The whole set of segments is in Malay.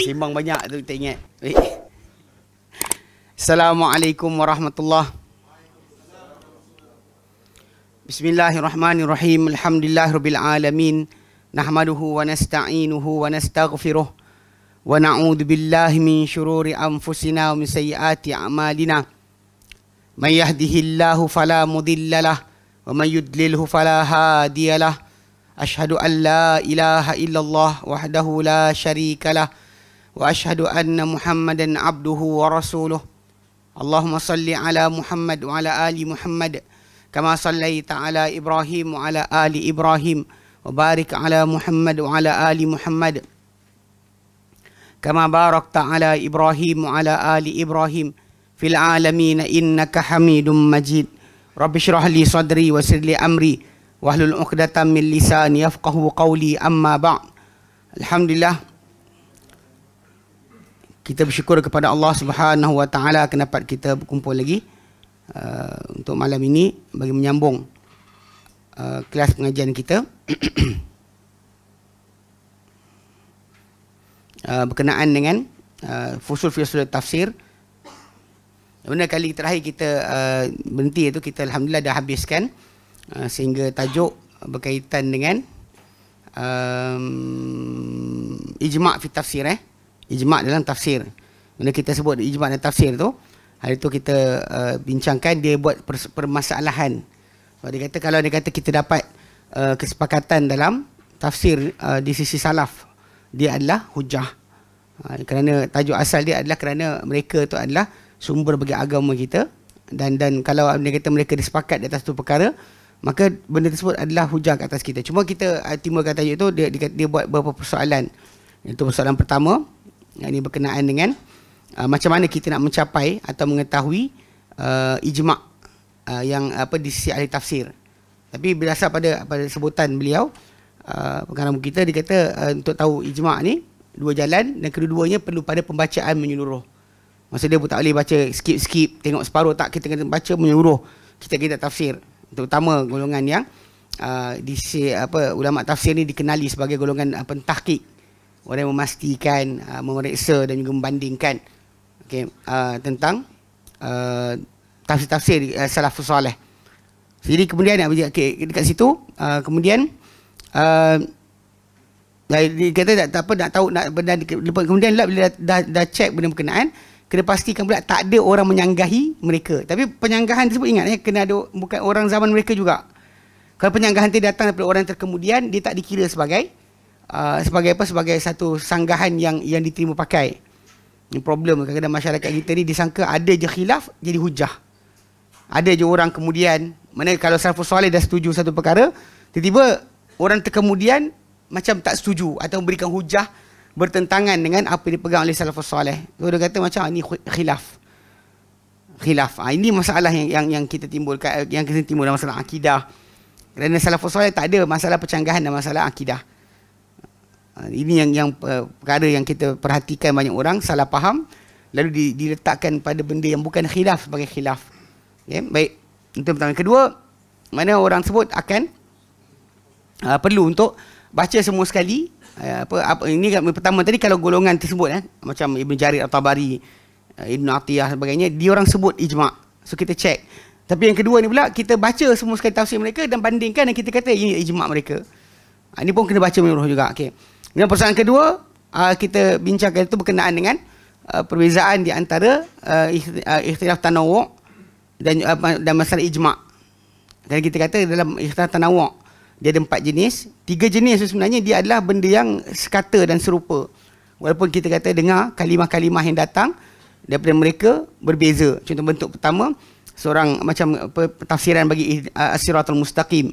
sembang banyak tu kita ingat. Eh. Assalamualaikum warahmatullahi. Bismillahirrahmanirrahim. Alhamdulillahirabbil alamin. Nahmaduhu wa nasta'inuhu wa nastaghfiruh. Wa na'udzu billahi min shururi anfusina wa min sayyiati a'malina. May yahdihillahu fala mudilla lah wa may yudlilhu fala hadiya lah. Ashhadu an la ilaha illallah wahdahu la sharika lah. واشهد ان محمدا عبده ورسوله اللهم صل على محمد وعلى ال محمد كما صليت على ابراهيم وعلى ال ابراهيم وبارك على محمد وعلى ال محمد كما باركت على ابراهيم وعلى ال ابراهيم في العالمين انك حميد مجيد رب اشرح لي صدري ويسر لي امري واحلل عقده من لساني يفقهوا قولي اما بعد الحمد لله kita bersyukur kepada Allah Subhanahu Wa Taala kena dapat kita berkumpul lagi uh, untuk malam ini bagi menyambung uh, kelas pengajian kita uh, berkenaan dengan uh, fusul fusul tafsir. Benda kali terakhir kita uh, berhenti itu kita alhamdulillah dah habiskan uh, sehingga tajuk berkaitan dengan um, ijma' fi tafsir eh ijma' dalam tafsir. Bila kita sebut ijma' dalam tafsir tu, hari tu kita uh, bincangkan dia buat pers- permasalahan. Sebab dia kata kalau dia kata kita dapat uh, kesepakatan dalam tafsir uh, di sisi salaf, dia adalah hujah. Uh, kerana tajuk asal dia adalah kerana mereka tu adalah sumber bagi agama kita dan dan kalau dia kata mereka disepakat di atas tu perkara maka benda tersebut adalah hujah ke atas kita cuma kita uh, timbulkan tajuk tu dia, dia dia buat beberapa persoalan itu persoalan pertama yang ini berkenaan dengan uh, macam mana kita nak mencapai atau mengetahui uh, ijma' uh, yang apa di sisi ahli tafsir. Tapi berdasar pada pada sebutan beliau uh, pengarang kita dia kata uh, untuk tahu ijma' ni dua jalan dan kedua-duanya perlu pada pembacaan menyeluruh. Masa dia pun tak boleh baca skip-skip, tengok separuh tak kita kena baca menyeluruh. Kita kita tafsir terutama golongan yang uh, di sisi apa ulama tafsir ni dikenali sebagai golongan uh, pentahqiq orang memastikan uh, memeriksa dan juga membandingkan okey uh, tentang uh, tafsir-tafsir uh, salafus soleh jadi kemudian okay, dekat situ uh, kemudian uh, ya, kata tak, tak apa nak tahu nak benda kemudian bila dah, dah, dah check benda berkenaan kena pastikan pula tak ada orang menyanggahi mereka tapi penyanggahan tersebut ingat ya kena ada bukan orang zaman mereka juga kalau penyanggahan itu datang daripada orang terkemudian dia tak dikira sebagai Ah, sebagai apa sebagai satu sanggahan yang yang diterima pakai. Ini problem kadang masyarakat kita ni disangka ada je khilaf jadi hujah. Ada je orang kemudian mana kalau salafus soleh dah setuju satu perkara, tiba-tiba orang terkemudian macam tak setuju atau memberikan hujah bertentangan dengan apa yang dipegang oleh salafus soleh. Dia kata macam ini ah, khilaf. Khilaf. Ah, ini masalah yang yang yang kita timbulkan yang kita timbul dalam masalah akidah. Kerana salafus soleh tak ada masalah percanggahan dan masalah akidah. Ah, ini yang yang eh, perkara yang kita perhatikan banyak orang salah faham lalu diletakkan pada benda yang bukan khilaf sebagai khilaf. okay? Ya, baik. Itu pertama. Kedua, mana orang sebut akan uh, perlu untuk baca semua sekali uh, apa, apa ini pertama tadi kalau golongan tersebut eh macam Ibn Jarir At-Tabari, uh, Ibn Athiyah sebagainya, dia orang sebut ijma'. So kita check. Tapi yang kedua ni pula kita baca semua sekali tafsir mereka dan bandingkan dan kita kata ini ijma' mereka. Ah, ini pun kena baca menyeluruh juga. Okey. Dan persoalan kedua uh, kita bincangkan itu berkenaan dengan uh, perbezaan di antara uh, ikhtilaf tanawuk dan uh, dan masalah ijma'. Dan kita kata dalam ikhtilaf tanawuk dia ada empat jenis. Tiga jenis sebenarnya dia adalah benda yang sekata dan serupa. Walaupun kita kata dengar kalimah-kalimah yang datang daripada mereka berbeza. Contoh bentuk pertama, seorang macam tafsiran bagi uh, asiratul mustaqim.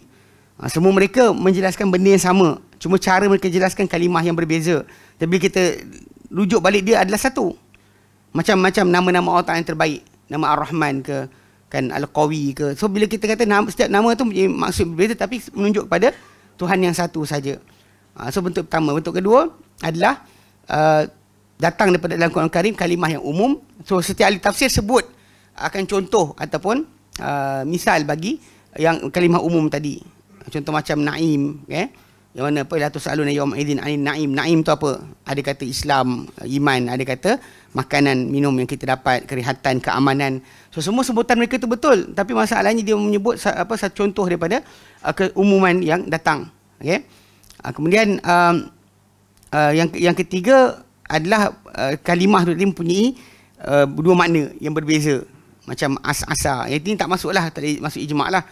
Uh, semua mereka menjelaskan benda yang sama. Cuma cara mereka jelaskan kalimah yang berbeza. Tapi kita rujuk balik dia adalah satu. Macam-macam nama-nama Allah Ta'ala yang terbaik. Nama Ar-Rahman ke, kan Al-Qawi ke. So bila kita kata nama, setiap nama tu maksud berbeza tapi menunjuk kepada Tuhan yang satu saja. Ha, so bentuk pertama. Bentuk kedua adalah uh, datang daripada dalam Quran Karim kalimah yang umum. So setiap ahli tafsir sebut akan contoh ataupun uh, misal bagi yang kalimah umum tadi. Contoh macam Naim. Okay? Eh. Yang mana apa Latu Sa'aluna Yawm Aizin Anin Naim Naim tu apa Ada kata Islam eh, Iman Ada kata Makanan Minum yang kita dapat Kerihatan Keamanan So semua sebutan mereka tu betul Tapi masalahnya dia menyebut apa Satu contoh daripada uh, eh, Keumuman yang datang Okay uh, Kemudian um, uh, yang yang ketiga adalah uh, kalimah tu mempunyai uh, dua makna yang berbeza macam as-asa yang ini tak masuklah tak masuk ijma' lah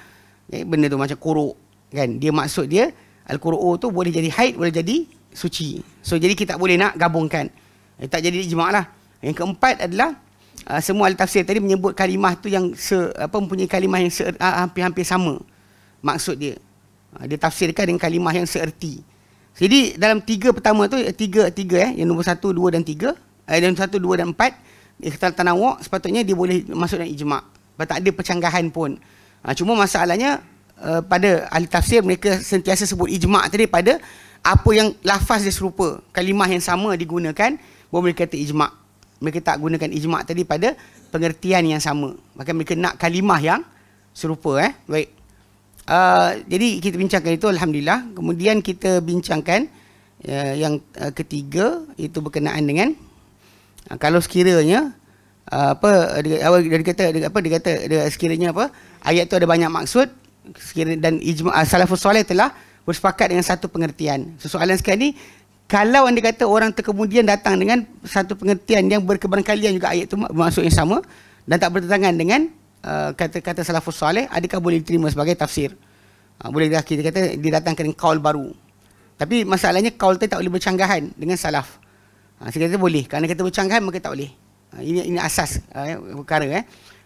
okay? benda tu macam kuruk kan dia maksud dia Al-Qur'u tu boleh jadi haid, boleh jadi suci. So jadi kita tak boleh nak gabungkan. Eh, tak jadi ijma' lah. Yang keempat adalah uh, semua al tafsir tadi menyebut kalimah tu yang se, apa mempunyai kalimah yang ah, hampir-hampir uh, sama. Maksud dia. Uh, dia tafsirkan dengan kalimah yang seerti. Jadi dalam tiga pertama tu, eh, tiga, tiga eh, yang nombor satu, dua dan tiga. Eh, dan satu, dua dan empat. Ikhtar tanawak sepatutnya dia boleh masuk dalam ijma' Sebab tak ada percanggahan pun. Uh, cuma masalahnya uh, pada ahli tafsir mereka sentiasa sebut ijma' tadi pada apa yang lafaz dia serupa, kalimah yang sama digunakan, baru mereka kata ijma'. Mereka tak gunakan ijma' tadi pada pengertian yang sama. Maka mereka nak kalimah yang serupa. Eh? Baik. Uh, jadi kita bincangkan itu Alhamdulillah Kemudian kita bincangkan uh, Yang uh, ketiga Itu berkenaan dengan uh, Kalau sekiranya uh, Apa dia, dia, dia kata, dia, apa, dia kata dia, Sekiranya apa Ayat tu ada banyak maksud dan ijma ah, salafus soleh telah bersepakat dengan satu pengertian. So, soalan sekarang ni kalau anda kata orang terkemudian datang dengan satu pengertian yang berkebarangkalian juga ayat tu maksud yang sama dan tak bertentangan dengan ah, kata-kata uh, salafus soleh, adakah boleh diterima sebagai tafsir? Uh, boleh dah kita kata dia datang dengan kaul baru. Tapi masalahnya kaul tu tak boleh bercanggahan dengan salaf. Uh, kita kata boleh. Kerana kita bercanggahan maka tak boleh. Uh, ini, ini asas uh, perkara. Eh.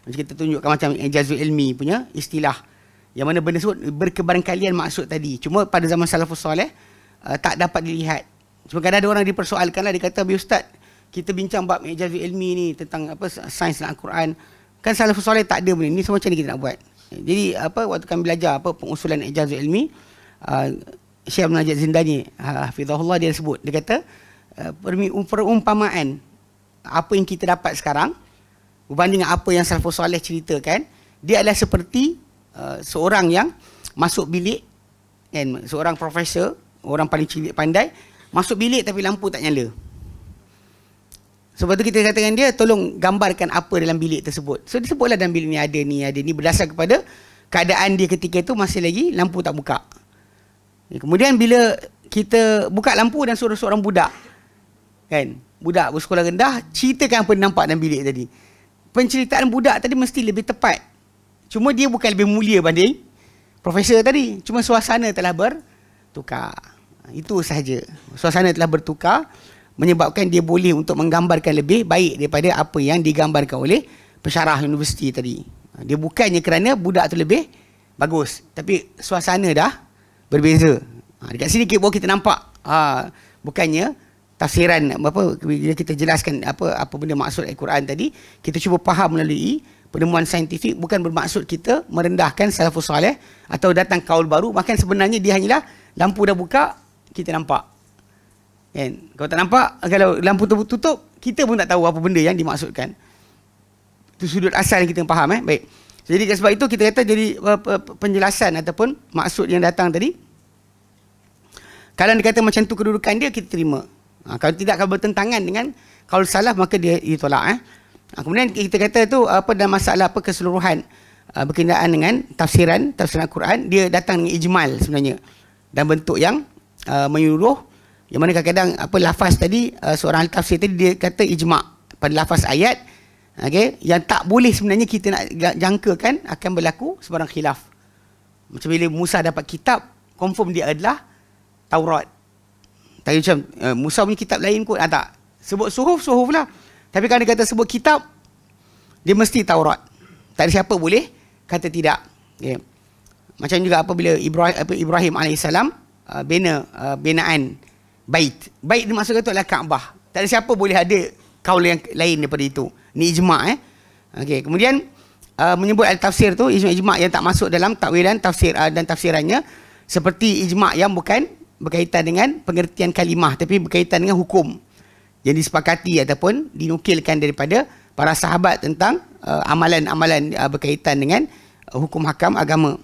kita tunjukkan macam Ijazul Ilmi punya istilah. Yang mana benda sebut berkebarangkalian maksud tadi. Cuma pada zaman salafus soleh uh, eh, tak dapat dilihat. Cuma kadang ada orang dipersoalkan lah. Dia kata, Ustaz, kita bincang bab ijazi ilmi ni tentang apa sains dan Al-Quran. Kan salafus soleh tak ada benda ni. Semua macam ni kita nak buat. Jadi apa waktu kami belajar apa pengusulan ijazi ilmi, uh, Syekh Najat Zindani, ha, Hafizahullah dia sebut. Dia kata, uh, perumpamaan apa yang kita dapat sekarang berbanding dengan apa yang salafus soleh ceritakan, dia adalah seperti Uh, seorang yang masuk bilik kan seorang profesor orang paling cilik pandai masuk bilik tapi lampu tak nyala sebab tu kita katakan dia tolong gambarkan apa dalam bilik tersebut so dia sebutlah dalam bilik ni ada ni ada ni berdasar kepada keadaan dia ketika itu masih lagi lampu tak buka kemudian bila kita buka lampu dan suruh seorang budak kan budak bersekolah rendah ceritakan apa nampak dalam bilik tadi penceritaan budak tadi mesti lebih tepat Cuma dia bukan lebih mulia banding profesor tadi. Cuma suasana telah bertukar. Itu sahaja. Suasana telah bertukar menyebabkan dia boleh untuk menggambarkan lebih baik daripada apa yang digambarkan oleh pesarah universiti tadi. Dia bukannya kerana budak tu lebih bagus. Tapi suasana dah berbeza. Ha, dekat sini kita, kita nampak ha, bukannya tafsiran apa bila kita jelaskan apa apa benda maksud al-Quran tadi kita cuba faham melalui penemuan saintifik bukan bermaksud kita merendahkan salafus soleh atau datang kaul baru bahkan sebenarnya dia hanyalah lampu dah buka kita nampak kan kau tak nampak kalau lampu tu tutup kita pun tak tahu apa benda yang dimaksudkan itu sudut asal yang kita faham eh baik jadi sebab itu kita kata jadi eh, penjelasan ataupun maksud yang datang tadi kalau dia kata macam tu kedudukan dia kita terima ha, kalau tidak kalau bertentangan dengan kalau salah maka dia ditolak eh Ah, kemudian kita kata tu apa dalam masalah apa keseluruhan uh, ah, berkenaan dengan tafsiran tafsiran Al-Quran dia datang dengan ijmal sebenarnya dan bentuk yang uh, menyuruh yang mana kadang-kadang apa lafaz tadi uh, seorang ahli tafsir tadi dia kata ijma pada lafaz ayat okey yang tak boleh sebenarnya kita nak jangkakan akan berlaku sebarang khilaf macam bila Musa dapat kitab confirm dia adalah Taurat tapi macam uh, Musa punya kitab lain kot ah, tak sebut suhuf suhuf lah tapi kalau dia kata sebut kitab, dia mesti Taurat. Tak ada siapa boleh kata tidak. Okay. Ya. Macam juga apabila Ibrahim, apa, Ibrahim AS uh, bina uh, binaan bait. Bait ni maksudnya tu adalah Kaabah. Tak ada siapa boleh ada kaul yang lain daripada itu. Ni ijma' eh. Okay. Kemudian uh, menyebut al-tafsir tu, ijma' yang tak masuk dalam takwilan tafsir uh, dan tafsirannya. Seperti ijma' yang bukan berkaitan dengan pengertian kalimah tapi berkaitan dengan hukum yang disepakati ataupun dinukilkan daripada para sahabat tentang uh, amalan-amalan uh, berkaitan dengan uh, hukum hakam agama.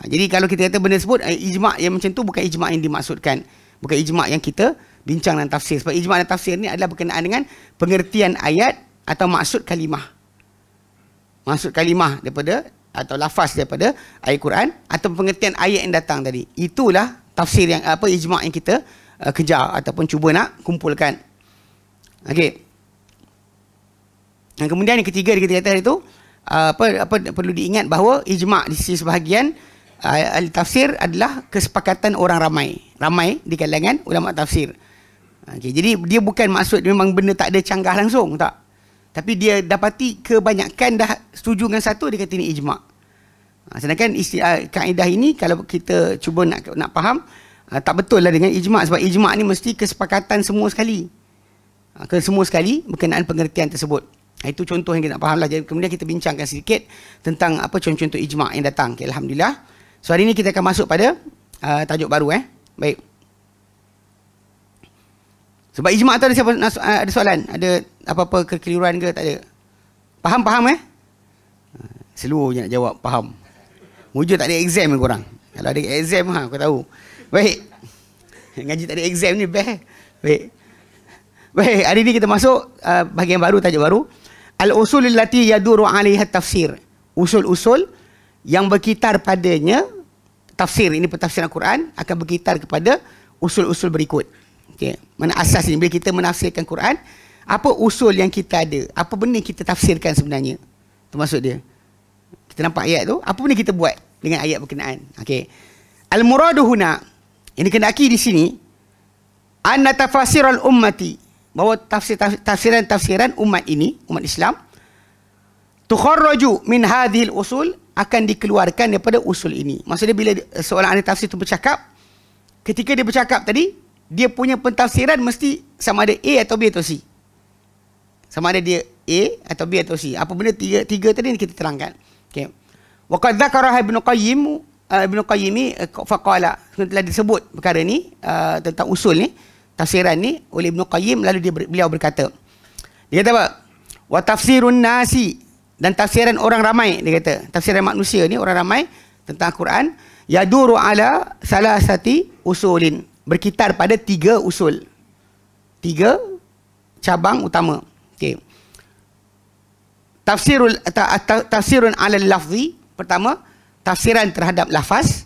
Uh, jadi kalau kita kata benda sebut uh, eh, ijma' yang macam tu bukan ijma' yang dimaksudkan. Bukan ijma' yang kita bincang dan tafsir. Sebab ijma' dan tafsir ni adalah berkenaan dengan pengertian ayat atau maksud kalimah. Maksud kalimah daripada atau lafaz daripada ayat Quran atau pengertian ayat yang datang tadi. Itulah tafsir yang apa ijma' yang kita uh, kejar ataupun cuba nak kumpulkan. Okey. Dan kemudian yang ketiga dia kata itu uh, apa apa perlu diingat bahawa ijma' di sisi sebahagian uh, ahli tafsir adalah kesepakatan orang ramai. Ramai di kalangan ulama tafsir. Okey, jadi dia bukan maksud memang benda tak ada canggah langsung, tak. Tapi dia dapati kebanyakan dah setuju dengan satu dia kata ini ijma'. Ha, sedangkan isti, uh, kaedah ini kalau kita cuba nak nak faham uh, tak betul lah dengan ijma' sebab ijma' ni mesti kesepakatan semua sekali. Ha, ke semua sekali berkenaan pengertian tersebut. Ha, itu contoh yang kita nak fahamlah. Jadi kemudian kita bincangkan sedikit tentang apa contoh-contoh ijma' yang datang. Okay, Alhamdulillah. So hari ini kita akan masuk pada uh, tajuk baru eh. Baik. Sebab ijma' tu ada siapa uh, ada soalan? Ada apa-apa kekeliruan ke tak ada? Faham faham eh? Ha, Seluruh je nak jawab faham. Mujur tak ada exam ke korang? Kalau ada exam ha aku tahu. Baik. Ngaji tak ada exam ni best. Eh? Baik. Baik, hari ini kita masuk uh, bahagian baru, tajuk baru. Al-usul lati yaduru alaiha tafsir. Usul-usul yang berkitar padanya tafsir. Ini pentafsiran Al-Quran akan berkitar kepada usul-usul berikut. Okay. Mana asas ini? Bila kita menafsirkan Quran, apa usul yang kita ada? Apa benda kita tafsirkan sebenarnya? Itu maksud dia. Kita nampak ayat tu. Apa benda kita buat dengan ayat berkenaan? Okay. Al-muraduhuna. Ini kena kenaki di sini. An-natafasir al-ummati. ummati bahawa tafsiran-tafsiran umat ini, umat Islam, tukharraju min hadhil usul akan dikeluarkan daripada usul ini. Maksudnya bila eh, seorang ahli tafsir itu bercakap, ketika dia bercakap tadi, dia punya pentafsiran mesti sama ada A atau B atau C. Sama ada dia A atau B atau C. Apa benda tiga, tiga tadi kita terangkan. Okay. Waqad zakarah ibn Qayyim, uh, ibn Qayyim ni, eh, faqala, telah disebut perkara ni, uh, tentang usul ni, tafsiran ni oleh Ibn Qayyim lalu dia, beliau berkata dia kata apa wa tafsirun nasi dan tafsiran orang ramai dia kata tafsiran manusia ni orang ramai tentang Quran yaduru ala salasati usulin berkitar pada tiga usul tiga cabang utama okey tafsirul ta, ta, tafsirun ala lafzi pertama tafsiran terhadap lafaz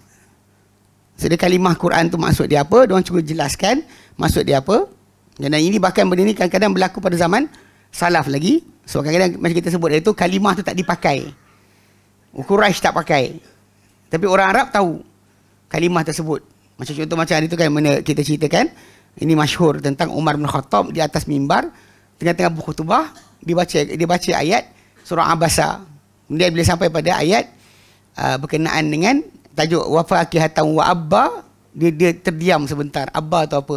jadi kalimah Quran tu maksud dia apa dia orang cuba jelaskan Maksud dia apa? Dan ini bahkan benda ni kadang-kadang berlaku pada zaman salaf lagi. So kadang-kadang macam kita sebut itu kalimah tu tak dipakai. Quraisy tak pakai. Tapi orang Arab tahu kalimah tersebut. Macam contoh macam hari tu kan mana kita ceritakan ini masyhur tentang Umar bin Khattab di atas mimbar tengah-tengah berkhutbah dia baca dia baca ayat surah Abasa. Kemudian bila sampai pada ayat uh, berkenaan dengan tajuk wafa kihatan wa abba dia dia terdiam sebentar abah tu apa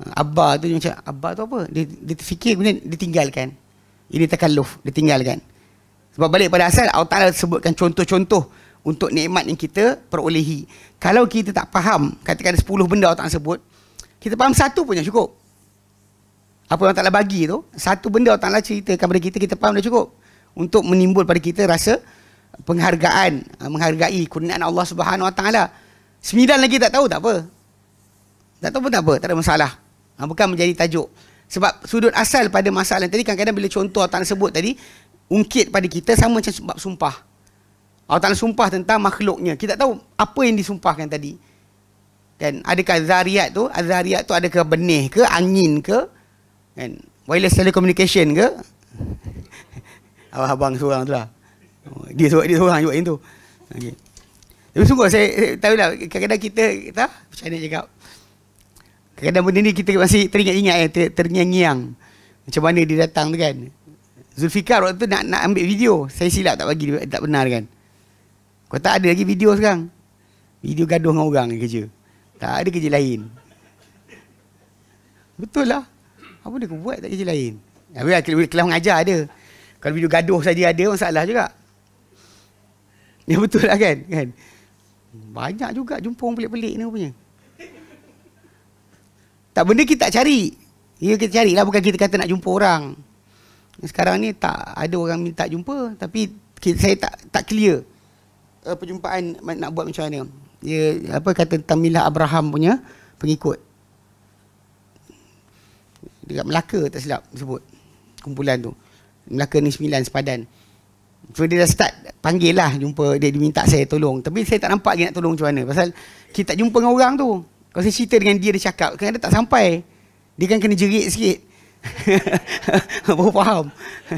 ha, abah tu dia macam abah tu apa dia dia terfikir kemudian dia tinggalkan ini takalluf dia tinggalkan sebab balik pada asal Allah Taala sebutkan contoh-contoh untuk nikmat yang kita perolehi kalau kita tak faham katakan 10 benda Allah Taala sebut kita faham satu pun yang cukup apa yang Allah Taala bagi tu satu benda Allah Taala cerita kepada kita kita faham dah cukup untuk menimbul pada kita rasa penghargaan ha, menghargai kurniaan Allah Subhanahu Wa Taala Sembilan lagi tak tahu tak apa. Tak tahu pun tak apa, tak ada masalah. Ha, bukan menjadi tajuk. Sebab sudut asal pada masalah tadi, kadang-kadang bila contoh Allah sebut tadi, ungkit pada kita sama macam sebab sumpah. Allah Ta'ala sumpah tentang makhluknya. Kita tak tahu apa yang disumpahkan tadi. Kan? Adakah zariat tu? Zariat tu adakah benih ke? Angin ke? Kan? Wireless telecommunication ke? Abang-abang seorang tu lah. Oh, dia seorang, dia seorang juga yang tu. Okay. Tapi sungguh saya, saya tahu lah kadang-kadang kita kita macam mana cakap. Kadang-kadang benda ni kita masih teringat-ingat eh, ter terngiang-ngiang. Macam mana dia datang tu kan. Zulfikar waktu tu nak nak ambil video. Saya silap tak bagi tak benar kan. Kau tak ada lagi video sekarang. Video gaduh dengan orang kerja. Tak ada kerja lain. Betul lah. Apa dia buat tak kerja lain? Habis lah, kelas mengajar ada. Kalau video gaduh saja ada, masalah juga. Ya betul lah kan? kan? Banyak juga jumpa jumpung pelik-pelik ni rupanya. Tak benda kita tak cari. Ya kita cari lah bukan kita kata nak jumpa orang. Sekarang ni tak ada orang minta jumpa tapi saya tak tak clear uh, perjumpaan nak buat macam mana. Ya apa kata tentang milah Abraham punya pengikut. Dekat Melaka tak silap sebut kumpulan tu. Melaka ni sembilan sepadan. So dia dah start panggil lah jumpa dia, diminta saya tolong. Tapi saya tak nampak dia nak tolong macam mana. Pasal kita tak jumpa dengan orang tu. Kalau saya cerita dengan dia, dia cakap. Kan tak sampai. Dia kan kena jerit sikit. Baru faham.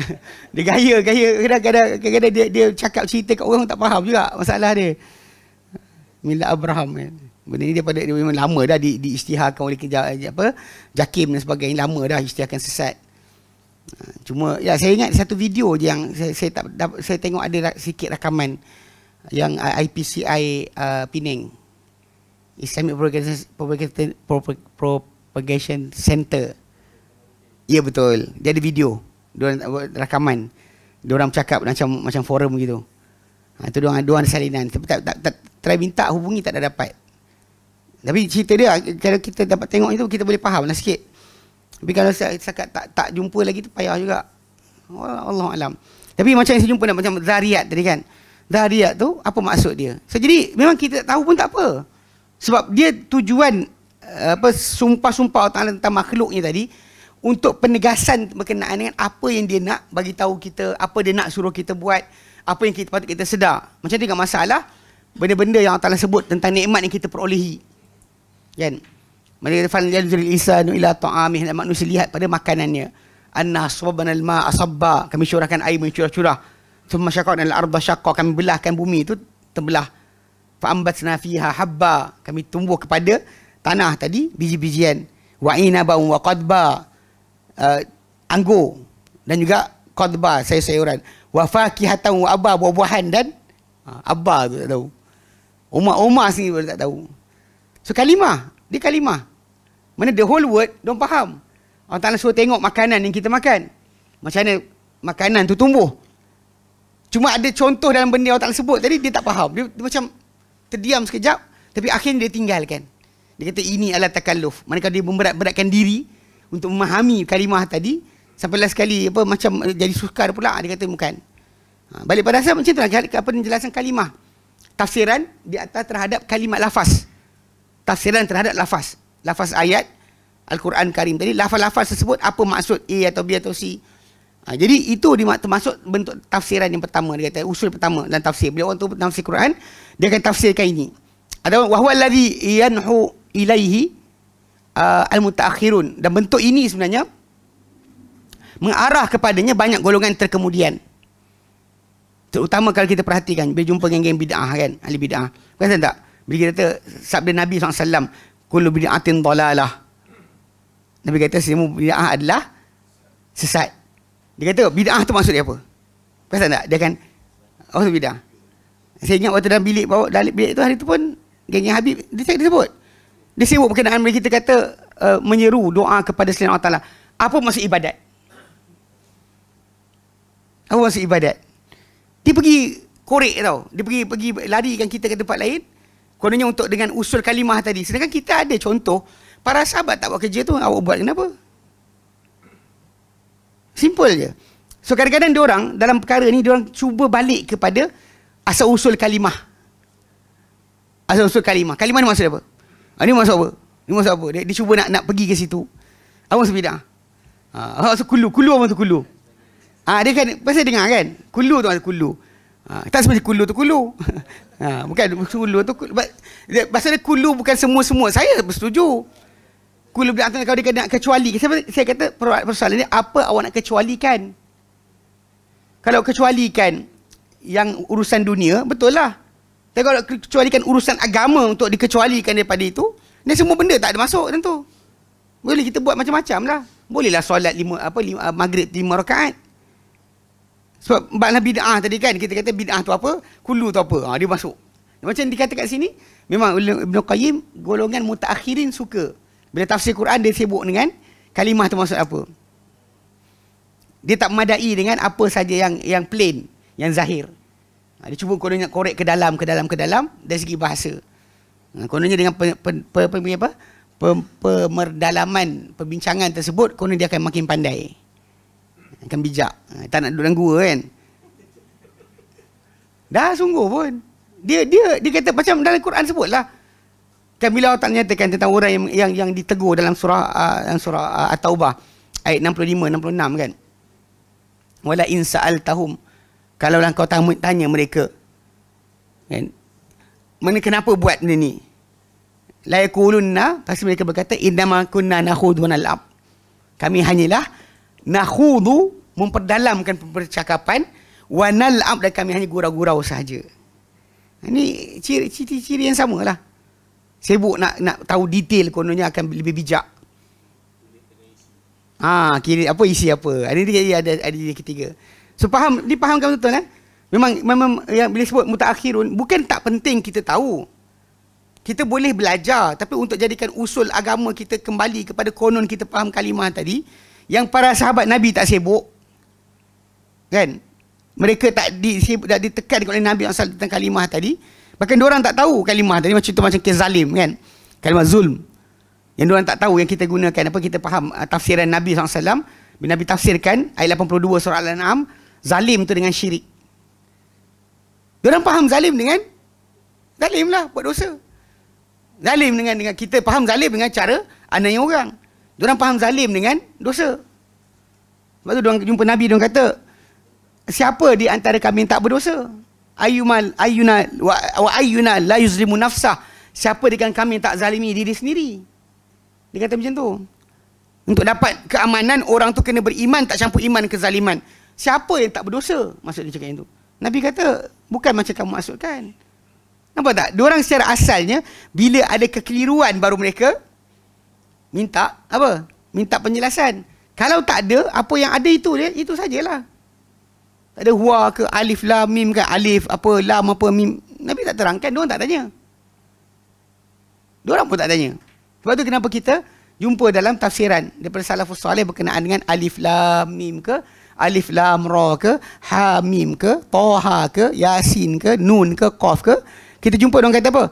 dia gaya, gaya. Kadang-kadang, kadang-kadang dia, dia cakap cerita kat orang tak faham juga masalah dia. Milla Abraham kan. Benda ni daripada dia memang lama dah di, di oleh kerja apa, Jakim dan sebagainya. Lama dah istiharkan sesat cuma ya saya ingat satu video je yang saya, saya tak da, saya tengok ada ra, sikit rakaman yang IPCI uh, Pening Islamic Propagation, Propagation Center. Ya betul. Dia ada video, dia orang rakaman. Dia orang cakap macam macam forum gitu. Ha tu dia orang ada salinan tapi tak, tak, tak try minta hubungi tak ada dapat. Tapi cerita dia kalau kita dapat tengok itu kita boleh fahamlah sikit. Tapi kalau sakat tak tak jumpa lagi tu payah juga. Allah, Allah alam. Tapi macam yang saya jumpa nak macam zariat tadi kan. Zariat tu apa maksud dia? So, jadi memang kita tak tahu pun tak apa. Sebab dia tujuan eh, apa sumpah-sumpah Taala tentang makhluknya tadi untuk penegasan berkenaan dengan apa yang dia nak bagi tahu kita, apa dia nak suruh kita buat, apa yang kita patut kita sedar. Macam tu masalah benda-benda yang Allah Taala sebut tentang nikmat yang kita perolehi. Kan? Ya? Mereka Man yanzuril insanu ila ta'amih dan manusia lihat pada makanannya. Anna sababan al-ma asabba. Kami curahkan air mencurah-curah. Summa syaqqa al-ardha syaqqa. Kami belahkan bumi itu terbelah. faambat fiha habba. Kami tumbuh kepada tanah tadi biji-bijian. Wa inaba wa qadba. Uh, anggur dan juga qadba sayur-sayuran. Wa fakihatan wa abba buah-buahan dan uh, abba tu tak tahu. Umar Umar sih tak tahu. So kalimah, dia kalimah. Mana the whole word, diorang faham. Allah Ta'ala suruh tengok makanan yang kita makan. Macam mana makanan tu tumbuh. Cuma ada contoh dalam benda orang Allah Ta'ala sebut tadi, dia tak faham. Dia, dia macam terdiam sekejap, tapi akhirnya dia tinggalkan. Dia kata ini adalah takalluf. Manakah dia memberat-beratkan diri untuk memahami kalimah tadi. Sampai last sekali apa macam jadi sukar pula dia kata bukan. Ha, balik pada asal macam tu lah. Apa penjelasan kalimah. Tafsiran di atas terhadap kalimat lafaz. Tafsiran terhadap lafaz lafaz ayat Al-Quran Karim tadi lafaz-lafaz tersebut apa maksud A atau B atau C ha, jadi itu termasuk bentuk tafsiran yang pertama dia kata usul pertama dan tafsir bila orang tu tafsir Quran dia akan tafsirkan ini ada wa huwa allazi yanhu ilaihi uh, al-mutaakhirun dan bentuk ini sebenarnya mengarah kepadanya banyak golongan terkemudian terutama kalau kita perhatikan bila jumpa geng-geng bidah kan ahli bidah kan tak bila kita kata sabda Nabi SAW kullu bid'atin dalalah. Nabi kata semua bid'ah adalah sesat. Dia kata bid'ah tu maksud dia apa? Perasan tak? Dia akan apa oh, bid'ah? Saya ingat waktu dalam bilik bawa dalam bilik tu hari tu pun geng Habib dia cakap disebut. Dia sibuk berkenaan mereka kita kata uh, menyeru doa kepada selain Allah Taala. Apa maksud ibadat? Apa maksud ibadat? Dia pergi korek tau. Dia pergi pergi lari kan kita ke tempat lain. Kononnya untuk dengan usul kalimah tadi. Sedangkan kita ada contoh, para sahabat tak buat kerja tu, awak buat kenapa? Simple je. So kadang-kadang diorang, dalam perkara ni, diorang cuba balik kepada asal-usul kalimah. Asal-usul kalimah. Kalimah ni maksud apa? Ha, ni maksud apa? Ni maksud apa? Dia, dia cuba nak nak pergi ke situ. Apa maksud bidah? Ah, ha, maksud kulu. Kulu apa maksud kulu? Ha, dia kan, pasal dengar kan? Kulu tu maksud kulu. Kulu. Ha, tak sebenarnya kulu tu kulu. Ha, bukan kulu tu kulu. Masa dia kulu bukan semua-semua. Saya bersetuju. Kulu bila antara kau dia nak kecuali. Saya, saya kata persoalan ni apa awak nak kecualikan? Kalau kecualikan yang urusan dunia, betul lah. Tapi kalau kecualikan urusan agama untuk dikecualikan daripada itu, ni semua benda tak ada masuk tentu. Boleh kita buat macam-macam lah. Bolehlah solat lima, apa, lima, maghrib lima rakaat. Sebab makna bid'ah tadi kan kita kata bid'ah tu apa? Kulu tu apa? Ha, dia masuk. Macam dikatakan kat sini, memang Ibn Qayyim golongan mutaakhirin suka. Bila tafsir Quran dia sibuk dengan kalimah tu maksud apa. Dia tak memadai dengan apa saja yang yang plain, yang zahir. Ha, dia cuba kononnya korek ke dalam, ke dalam, ke dalam dari segi bahasa. Ha, kononnya dengan pe, pe, pe, pe, pe, pe, pemerdalaman, perbincangan tersebut, kononnya dia akan makin pandai. Ikan bijak. Ha, tak nak duduk dalam gua kan. Dah sungguh pun. Dia dia dia kata macam dalam Quran sebutlah. Kan bila Allah nyatakan tentang orang yang yang, yang ditegur dalam surah uh, surah uh, At-Taubah ayat 65 66 kan. Wala in sa'altahum kalau orang kau tanya, tanya mereka kan mana kenapa buat benda ni? La yaquluna pasti mereka berkata innama kunna nakhudun Kami hanyalah nahudu memperdalamkan percakapan wanal ab dan kami hanya gurau-gurau saja. Ini ciri-ciri yang sama lah. Sibuk nak nak tahu detail kononnya akan lebih bijak. Ha, kiri apa isi apa? Ini dia ada ada yang ketiga. So faham dipahamkan betul Eh? Memang memang yang boleh sebut mutaakhirun bukan tak penting kita tahu. Kita boleh belajar tapi untuk jadikan usul agama kita kembali kepada konon kita faham kalimah tadi, yang para sahabat Nabi tak sibuk kan mereka tak di tak ditekan oleh Nabi asal tentang kalimah tadi bahkan orang tak tahu kalimah tadi macam tu macam kezalim kan kalimah zulm yang orang tak tahu yang kita gunakan apa kita faham uh, tafsiran Nabi SAW bila Nabi tafsirkan ayat 82 surah Al-An'am zalim tu dengan syirik orang faham zalim dengan zalim lah buat dosa zalim dengan, dengan kita faham zalim dengan cara anaknya orang Diorang faham zalim dengan dosa. Lepas tu diorang jumpa Nabi, diorang kata, siapa di antara kami tak berdosa? Ayumal ayuna wa, wa ayyuna la yuzlimu nafsah. Siapa di antara kami tak zalimi diri sendiri? Dia kata macam tu. Untuk dapat keamanan, orang tu kena beriman, tak campur iman ke zaliman. Siapa yang tak berdosa? Maksud dia cakap yang tu. Nabi kata, bukan macam kamu maksudkan. Nampak tak? Diorang secara asalnya, bila ada kekeliruan baru mereka minta apa? Minta penjelasan. Kalau tak ada, apa yang ada itu dia, itu sajalah. Tak ada huwa ke alif lam mim ke alif apa lam apa mim. Nabi tak terangkan, dia orang tak tanya. Dia orang pun tak tanya. Sebab tu kenapa kita jumpa dalam tafsiran daripada salafus salih berkenaan dengan alif lam mim ke alif lam ra ke ha mim ke toha ke yasin ke nun ke qaf ke kita jumpa dia orang kata apa?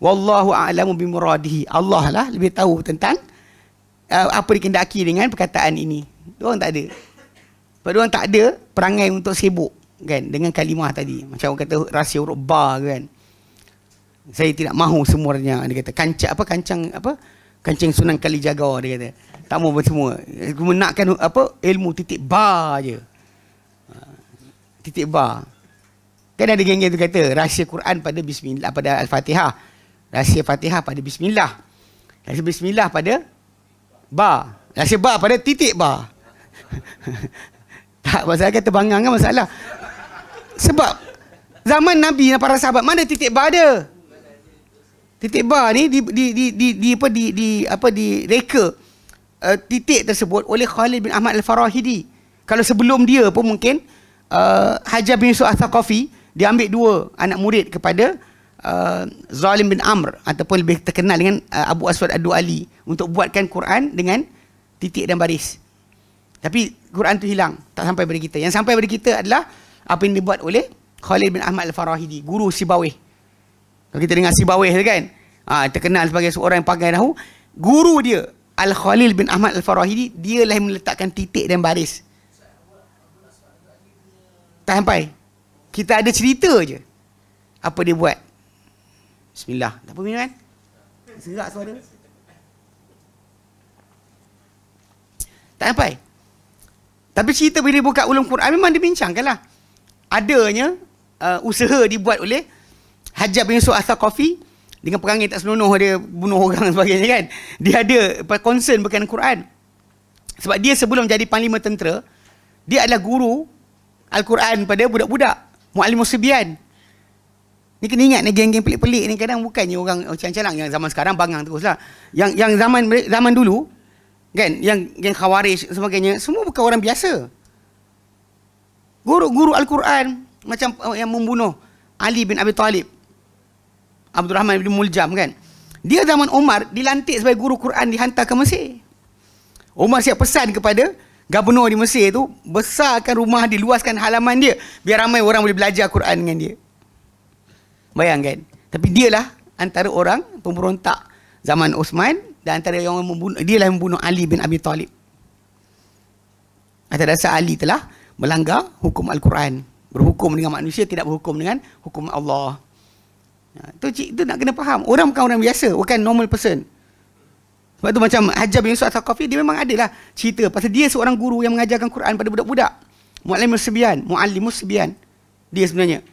Wallahu a'lamu bimuradihi. Allah lah lebih tahu tentang Eh, apa dikendaki dengan perkataan ini. Diorang tak ada. Sebab diorang tak ada perangai untuk sibuk kan dengan kalimah tadi. Macam orang kata rahsia huruf ba kan. Saya tidak mahu semuanya dia kata kancang apa kancang apa kancing sunan kali jaga dia kata. Tak mahu bersemua. Aku menakkan apa ilmu titik ba aje. Ha. Titik ba. Kan ada geng-geng tu kata rahsia Quran pada bismillah pada al-Fatihah. Rahsia Fatihah pada bismillah. Rahsia bismillah pada Ba, Rasa bar pada titik ba tak, pasal kata bangang kan masalah. Sebab zaman Nabi dan para sahabat, mana titik ba ada Titik ba ni di di di di, di apa di, di apa di reka uh, titik tersebut oleh Khalid bin Ahmad Al-Farahidi. Kalau sebelum dia pun mungkin uh, Hajar bin Yusuf Al-Thaqafi dia ambil dua anak murid kepada uh, Zalim bin Amr ataupun lebih terkenal dengan uh, Abu Aswad Adu Ali untuk buatkan Quran dengan titik dan baris. Tapi Quran tu hilang, tak sampai pada kita. Yang sampai pada kita adalah apa yang dibuat oleh Khalid bin Ahmad Al-Farahidi, guru Sibawih. Kalau kita dengar Sibawih tu kan, uh, terkenal sebagai seorang yang pagai nahu, guru dia Al-Khalil bin Ahmad Al-Farahidi, dialah yang meletakkan titik dan baris. Tak sampai. Kita ada cerita je. Apa dia buat. Bismillah. Tak apa minum kan? Serak suara. Tak sampai. Tapi cerita bila buka ulum Quran memang dibincangkan lah. Adanya uh, usaha dibuat oleh Hajar bin Yusuf Asal Kofi dengan perangai tak senonoh dia bunuh orang dan sebagainya kan. Dia ada concern berkaitan Quran. Sebab dia sebelum jadi panglima tentera, dia adalah guru Al-Quran pada budak-budak. mualimus Musibian. Ni kena ingat ni geng-geng pelik-pelik ni kadang bukannya orang cian-cian oh, calang yang zaman sekarang bangang terus lah. Yang, yang zaman zaman dulu, kan, yang geng khawarij sebagainya, semua bukan orang biasa. Guru-guru Al-Quran macam oh, yang membunuh Ali bin Abi Talib. Abdul Rahman bin Muljam kan. Dia zaman Umar dilantik sebagai guru Quran dihantar ke Mesir. Umar siap pesan kepada gubernur di Mesir tu, besarkan rumah dia, luaskan halaman dia. Biar ramai orang boleh belajar Quran dengan dia. Bayangkan. Tapi dialah antara orang pemberontak zaman Osman dan antara yang membunuh, dialah yang membunuh Ali bin Abi Talib. Atas dasar Ali telah melanggar hukum Al-Quran. Berhukum dengan manusia, tidak berhukum dengan hukum Allah. Itu ha, cik tu nak kena faham. Orang bukan orang biasa, bukan normal person. Sebab tu macam Hajar bin Yusuf Al-Thaqafi, dia memang adalah cerita. Pasal dia seorang guru yang mengajarkan Quran pada budak-budak. Mu'alim Sibian, Mu'alim Sibian. Dia sebenarnya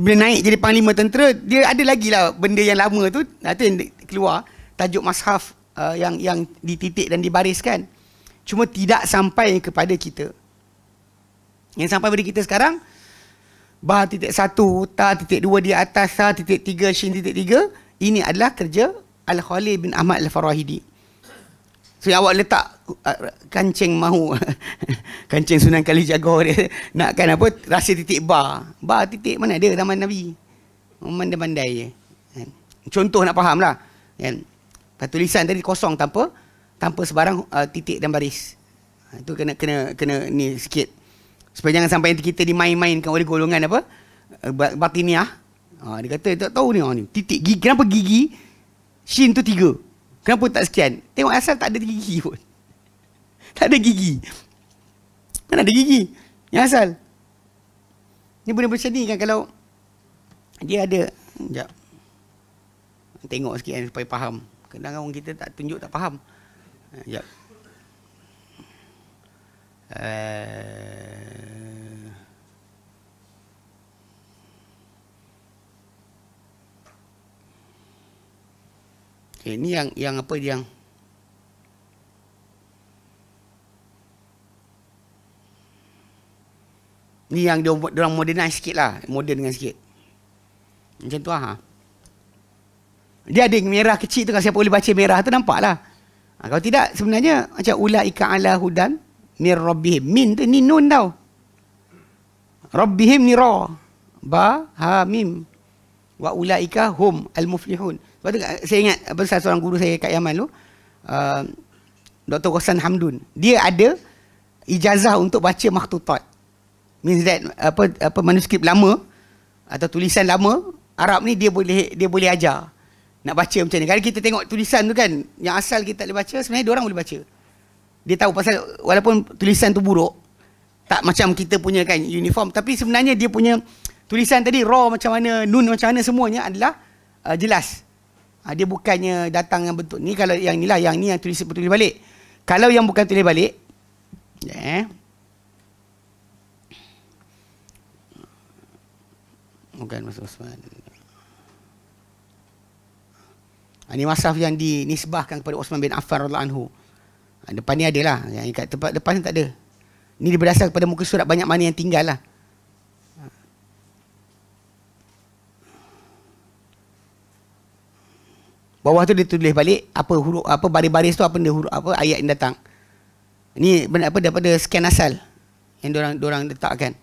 bila naik jadi panglima tentera dia ada lagi lah benda yang lama tu yang keluar tajuk mashaf uh, yang yang dititik dan dibariskan cuma tidak sampai kepada kita yang sampai kepada kita sekarang bah titik satu ta titik dua di atas ta titik tiga shin titik tiga ini adalah kerja al Khali bin Ahmad Al-Farahidi so awak letak kancing mahu kancing Sunan Kalijaga dia nakkan apa rasa titik bar. Bar titik mana dia zaman Nabi? Memandai pandai je. Kan? Contoh nak faham lah. Kan? Tulisan tadi kosong tanpa tanpa sebarang uh, titik dan baris. Itu ha, kena kena kena ni sikit. Supaya jangan sampai kita dimain-mainkan oleh golongan apa? Uh, Batiniah. Uh, dia kata tak tahu ni orang ni. Titik gigi. Kenapa gigi? Shin tu tiga. Kenapa tak sekian? Tengok asal tak ada gigi pun. Tak ada gigi. Mana ada gigi? Ni asal. Ni boleh macam ni kan kalau dia ada. Sekejap. Tengok sikit kan supaya faham. Kadang orang kita tak tunjuk tak faham. Sekejap. Uh... Eh. Okay, eh, ni yang yang apa yang Ni yang dia orang modernize sikit lah. Modern dengan sikit. Macam tu lah. Ha? Dia ada merah kecil tu kalau siapa boleh baca merah tu nampak lah. Ha, kalau tidak sebenarnya macam ula ala hudan mir rabbihim. Min tu ni nun tau. Rabbihim ni ra. Ba ha mim. Wa ula'ika hum al-muflihun. Sebab tu saya ingat apa seorang guru saya kat Yaman tu. Uh, Dr. Ghassan Hamdun. Dia ada ijazah untuk baca maktutat means that apa apa manuskrip lama atau tulisan lama Arab ni dia boleh dia boleh ajar nak baca macam ni. Kalau kita tengok tulisan tu kan yang asal kita tak boleh baca sebenarnya dia orang boleh baca. Dia tahu pasal walaupun tulisan tu buruk tak macam kita punya kan uniform tapi sebenarnya dia punya tulisan tadi raw macam mana nun macam mana semuanya adalah uh, jelas. Uh, dia bukannya datang yang bentuk ni kalau yang inilah yang ni yang tulis betul balik. Kalau yang bukan tulis balik eh yeah. bukan Mas Osman. Ini ah, masaf yang dinisbahkan kepada Osman bin Affan radhiallahu anhu. Ah, depan ni adalah yang kat tempat depan tak ada. Ini berdasarkan kepada muka surat banyak mana yang tinggal lah. Ah. Bawah tu ditulis balik apa huruf apa baris-baris tu apa benda huruf apa ayat yang datang. Ini benda apa daripada scan asal yang diorang orang letakkan.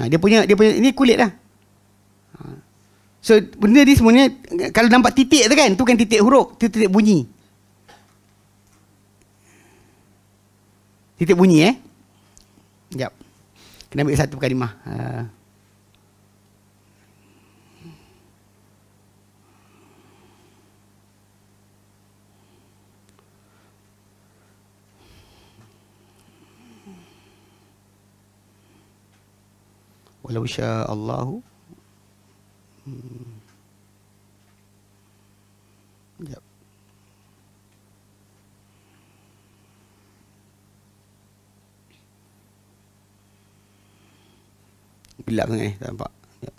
Ha, dia punya dia punya ini kulit lah. Ha. So benda ni semuanya, kalau nampak titik tu kan, tu kan titik huruf, titik, titik bunyi. Titik bunyi eh. Jap. Kena ambil satu kalimah. Uh. Ha. law syaa Allah hmm. Yep. Gelap sangat eh, tak nampak Sekejap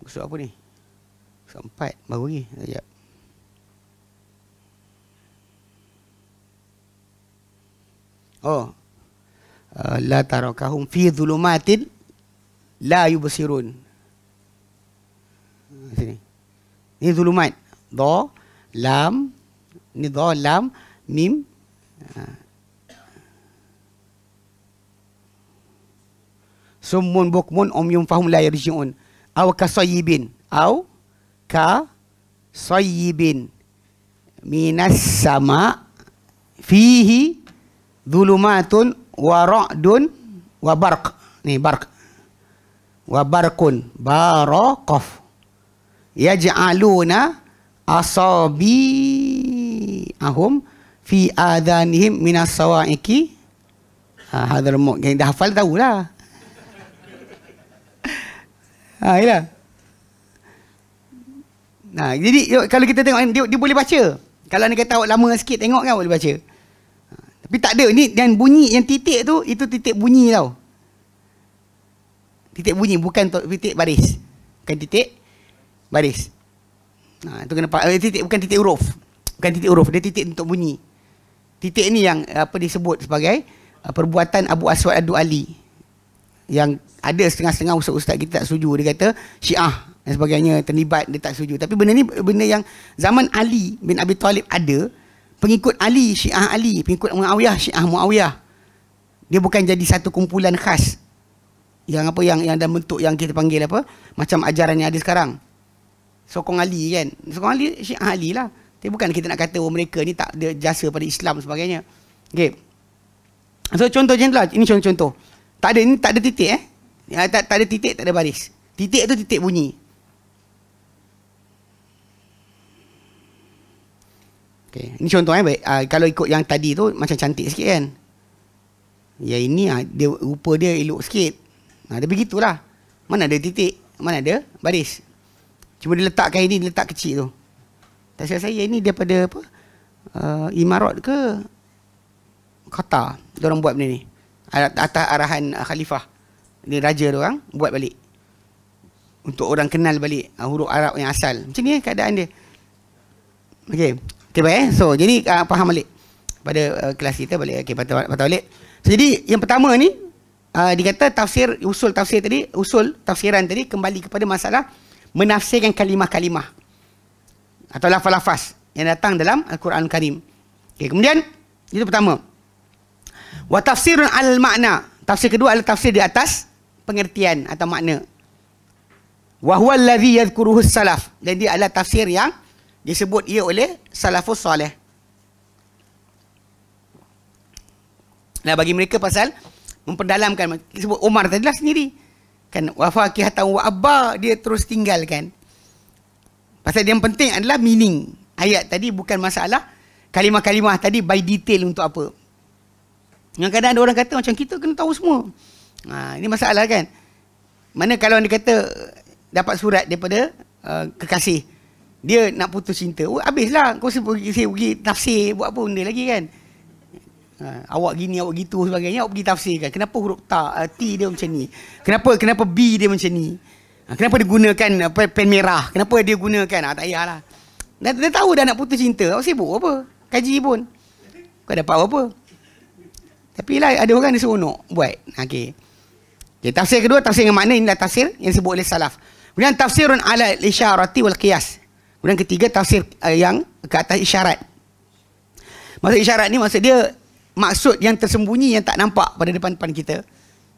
Muka apa ni? Muka empat, baru ni, sekejap Oh, Ah, la tarakahum fi dhulumatin la yubsirun. Sini. ni dhulumat. Do, lam, ni do, lam, mim. Ah. Summun bukmun um yum fahum la yarji'un. Aw ka sayyibin. Aw ka sayyibin. Minas sama fihi dhulumatun wa ra'dun wa barq. Ni barq. Wa barqun baraqaf. Yaj'aluna asabi ahum fi adhanihim minas sawa'iki. Ha, hadar mu. Yang dah hafal tahulah. Ha, ialah. Nah, ha, jadi kalau kita tengok dia, dia boleh baca. Kalau ni kata awak lama sikit tengok kan boleh baca. Tapi tak ada ni yang bunyi yang titik tu itu titik bunyi tau. Titik bunyi bukan titik baris. Bukan titik baris. Ha itu kena eh, titik bukan titik huruf. Bukan titik huruf, dia titik untuk bunyi. Titik ni yang apa disebut sebagai uh, perbuatan Abu Aswad Adu Ali yang ada setengah-setengah ustaz-ustaz kita tak setuju dia kata syiah dan sebagainya terlibat dia tak setuju tapi benda ni benda yang zaman Ali bin Abi Talib ada pengikut Ali Syiah Ali, pengikut Muawiyah Syiah Muawiyah. Dia bukan jadi satu kumpulan khas yang apa yang yang dalam bentuk yang kita panggil apa macam ajaran yang ada sekarang. Sokong Ali kan. Sokong Ali Syiah Ali lah. Tapi bukan kita nak kata oh, mereka ni tak ada jasa pada Islam sebagainya. Okey. So contoh je lah. Ini contoh-contoh. Tak ada ini tak ada titik eh. Ya, tak, tak ada titik, tak ada baris. Titik tu titik bunyi. Okay. Ini contoh eh, ah, kalau ikut yang tadi tu macam cantik sikit kan. Ya ini ah dia rupa dia elok sikit. Ha dia begitulah. Mana ada titik, mana ada baris. Cuma dia letakkan ini, dia letak kecil tu. Tak saya saya ini daripada apa? Uh, ah, Imarat ke? Kata dia orang buat benda ni. Atas arahan uh, khalifah. Ini raja dia orang buat balik. Untuk orang kenal balik uh, huruf Arab yang asal. Macam ni eh, keadaan dia. Okey, Okey baik. Eh. So jadi uh, faham balik pada uh, kelas kita balik okey patah, patah balik. So, jadi yang pertama ni uh, dikata tafsir usul tafsir tadi, usul tafsiran tadi kembali kepada masalah menafsirkan kalimah-kalimah atau lafaz-lafaz yang datang dalam Al-Quran Al Karim. Okay, kemudian itu pertama. Wa tafsirun al-makna. Tafsir kedua adalah tafsir di atas pengertian atau makna. Wa huwa allazi yadhkuruhu salaf. Jadi adalah tafsir yang disebut ia oleh salafus soleh. Nah bagi mereka pasal memperdalamkan disebut Umar tadi lah sendiri. Kan wafaqihatan wa abba dia terus tinggalkan. Pasal yang penting adalah meaning. Ayat tadi bukan masalah kalimah-kalimah tadi by detail untuk apa. Yang kadang ada orang kata macam kita kena tahu semua. Ha, ini masalah kan. Mana kalau dia kata dapat surat daripada uh, kekasih dia nak putus cinta. Oh, habislah. Kau mesti pergi, pergi tafsir. Buat apa benda lagi kan? Ha, awak gini, awak gitu sebagainya. Awak pergi kan? Kenapa huruf ta, uh, eh, T dia macam ni? Kenapa kenapa B dia macam ni? Ha, kenapa dia gunakan apa, eh, pen merah? Kenapa dia gunakan? Ha, tak payahlah. Dah, dia tahu dah nak putus cinta. Awak sibuk apa? Kaji pun. Kau dapat apa? Tapi lah ada orang dia seronok buat. Ha, okey. Okay, tafsir kedua, tafsir dengan makna. Ini tafsir yang sebut oleh salaf. Kemudian tafsirun ala isyarati wal qiyas. Kemudian ketiga tafsir uh, yang ke atas isyarat. Maksud isyarat ni maksud dia maksud yang tersembunyi yang tak nampak pada depan-depan kita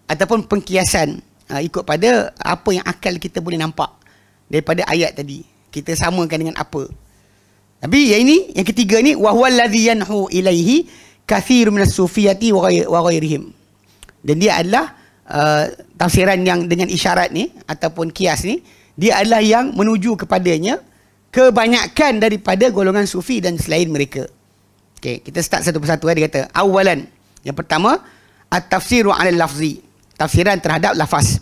ataupun pengkiasan uh, ikut pada apa yang akal kita boleh nampak daripada ayat tadi. Kita samakan dengan apa? Tapi yang ini yang ketiga ni wahwal ladzi yanhu ilaihi kathir min as-sufiyati wa ghairihim. Dan dia adalah uh, tafsiran yang dengan isyarat ni ataupun kias ni dia adalah yang menuju kepadanya kebanyakan daripada golongan sufi dan selain mereka. Okey, kita start satu persatu eh. dia kata awalan. Yang pertama at-tafsiru 'ala lafzi tafsiran terhadap lafaz.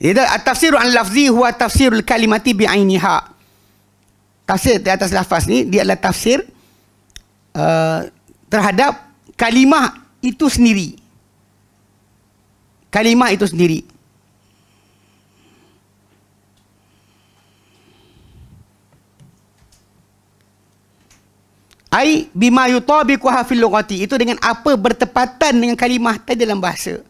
Jadi at-tafsiru 'ala lafzi huwa tafsirul kalimati bi'ainiha. Tafsir di atas lafaz ni dia adalah tafsir uh, terhadap kalimah itu sendiri. Kalimah itu sendiri. Ai bima yutabiqu hafil lughati itu dengan apa bertepatan dengan kalimah tadi dalam bahasa.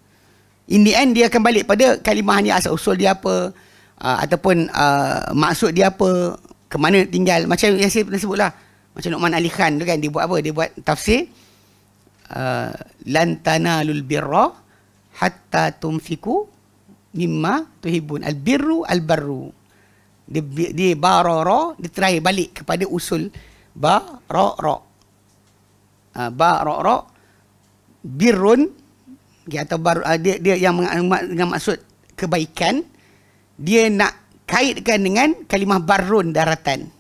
In the end dia akan balik pada kalimah ni asal usul dia apa uh, ataupun uh, maksud dia apa ke mana tinggal macam yang saya pernah sebutlah. Macam Luqman Ali Khan tu kan dia buat apa dia buat tafsir uh, lan tanalul birra hatta tumfiku mimma tuhibun al birru al barru dia dia barara dia try balik kepada usul ba ro ro ha, ba ro ro birun dia atau bar, ah, dia, dia yang dengan maksud kebaikan dia nak kaitkan dengan kalimah barun daratan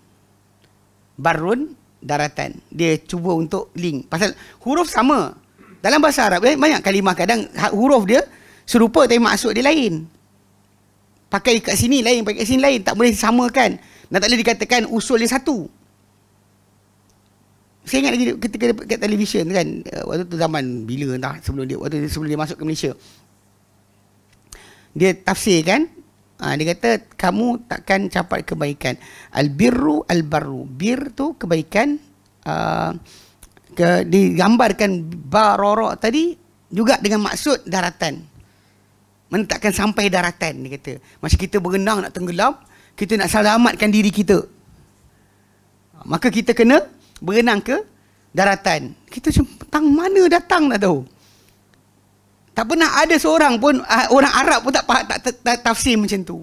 barun daratan dia cuba untuk link pasal huruf sama dalam bahasa Arab eh, banyak kalimah kadang ha, huruf dia serupa tapi maksud dia lain pakai kat sini lain pakai kat sini lain tak boleh samakan dan tak boleh dikatakan usul dia satu saya ingat lagi ketika dekat televisyen kan eh, waktu tu zaman bila entah sebelum dia waktu dia, sebelum dia masuk ke Malaysia dia tafsir kan ha, dia kata kamu takkan capai kebaikan al birru al barru bir tu kebaikan uh, ke, digambarkan baroro tadi juga dengan maksud daratan takkan sampai daratan dia kata masa kita berenang nak tenggelam kita nak selamatkan diri kita maka kita kena berenang ke daratan. Kita macam tang mana datang tak tahu. Tak pernah ada seorang pun, ah, orang Arab pun tak tak, tak, tak, tak tafsir macam tu.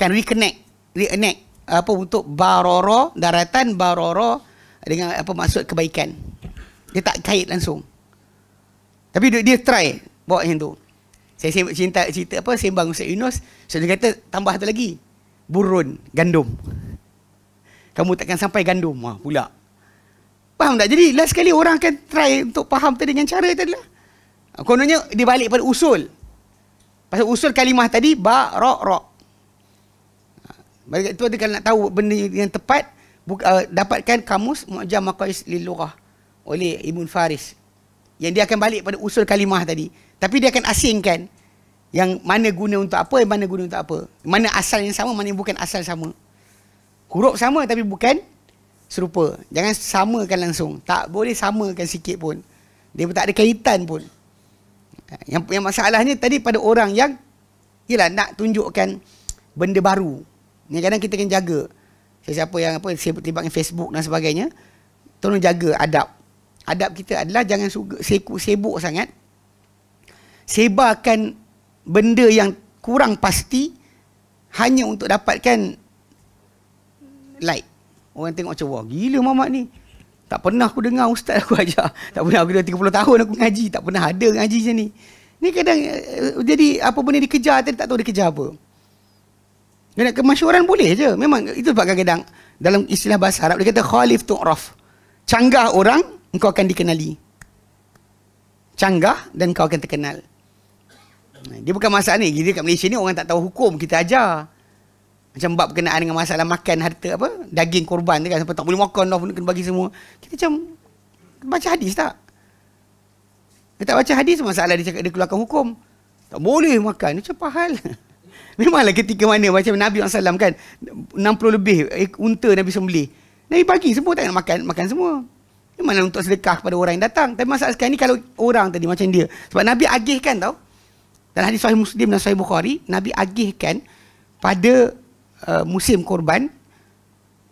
Kan reconnect, reconnect apa untuk baroro daratan baroro dengan apa maksud kebaikan. Dia tak kait langsung. Tapi dia, dia try bawa macam tu. Saya sembang cinta cerita apa sembang Ustaz Yunus, saya kata tambah satu lagi. Burun gandum. Kamu takkan sampai gandum. Wah, pula. Faham tak? Jadi last sekali orang akan try untuk faham tadi dengan cara tadi lah. Kononnya dia balik pada usul. Pasal usul kalimah tadi, ba, ro, ro. Bagi itu kalau nak tahu benda yang tepat, buka, uh, dapatkan kamus mu'jam maqais lillurah oleh Ibn Faris. Yang dia akan balik pada usul kalimah tadi. Tapi dia akan asingkan yang mana guna untuk apa, yang mana guna untuk apa. Mana asal yang sama, mana yang bukan asal sama. Huruf sama tapi bukan serupa. Jangan samakan langsung. Tak boleh samakan sikit pun. Dia pun tak ada kaitan pun. Yang yang masalahnya tadi pada orang yang ialah nak tunjukkan benda baru. Ni kadang kita kena jaga. Siapa yang apa sibuk terlibatkan Facebook dan sebagainya, tolong jaga adab. Adab kita adalah jangan sibuk, sibuk sangat. Sebarkan benda yang kurang pasti hanya untuk dapatkan like Orang tengok macam wah gila mamat ni. Tak pernah aku dengar ustaz aku ajar. Tak pernah aku dah 30 tahun aku ngaji, tak pernah ada ngaji macam ni. Ni kadang eh, jadi apa benda dikejar tadi tak tahu dikejar apa. Dia nak kemasyhuran boleh je. Memang itu sebab kadang dalam istilah bahasa Arab dia kata khalif tu'raf. Canggah orang engkau akan dikenali. Canggah dan kau akan terkenal. Dia bukan masalah ni. Kita kat Malaysia ni orang tak tahu hukum kita ajar macam bab berkenaan dengan masalah makan harta apa daging korban tu kan sampai tak boleh makan dah kena bagi semua kita macam baca hadis tak kita tak baca hadis masalah dia cakap dia keluarkan hukum tak boleh makan macam pahal memanglah ketika mana macam Nabi SAW kan 60 lebih unta Nabi sembelih Nabi bagi semua tak nak makan makan semua memanglah untuk sedekah kepada orang yang datang tapi masalah sekarang ni kalau orang tadi macam dia sebab Nabi agihkan tau dalam hadis sahih Muslim dan sahih Bukhari Nabi agihkan pada Uh, musim korban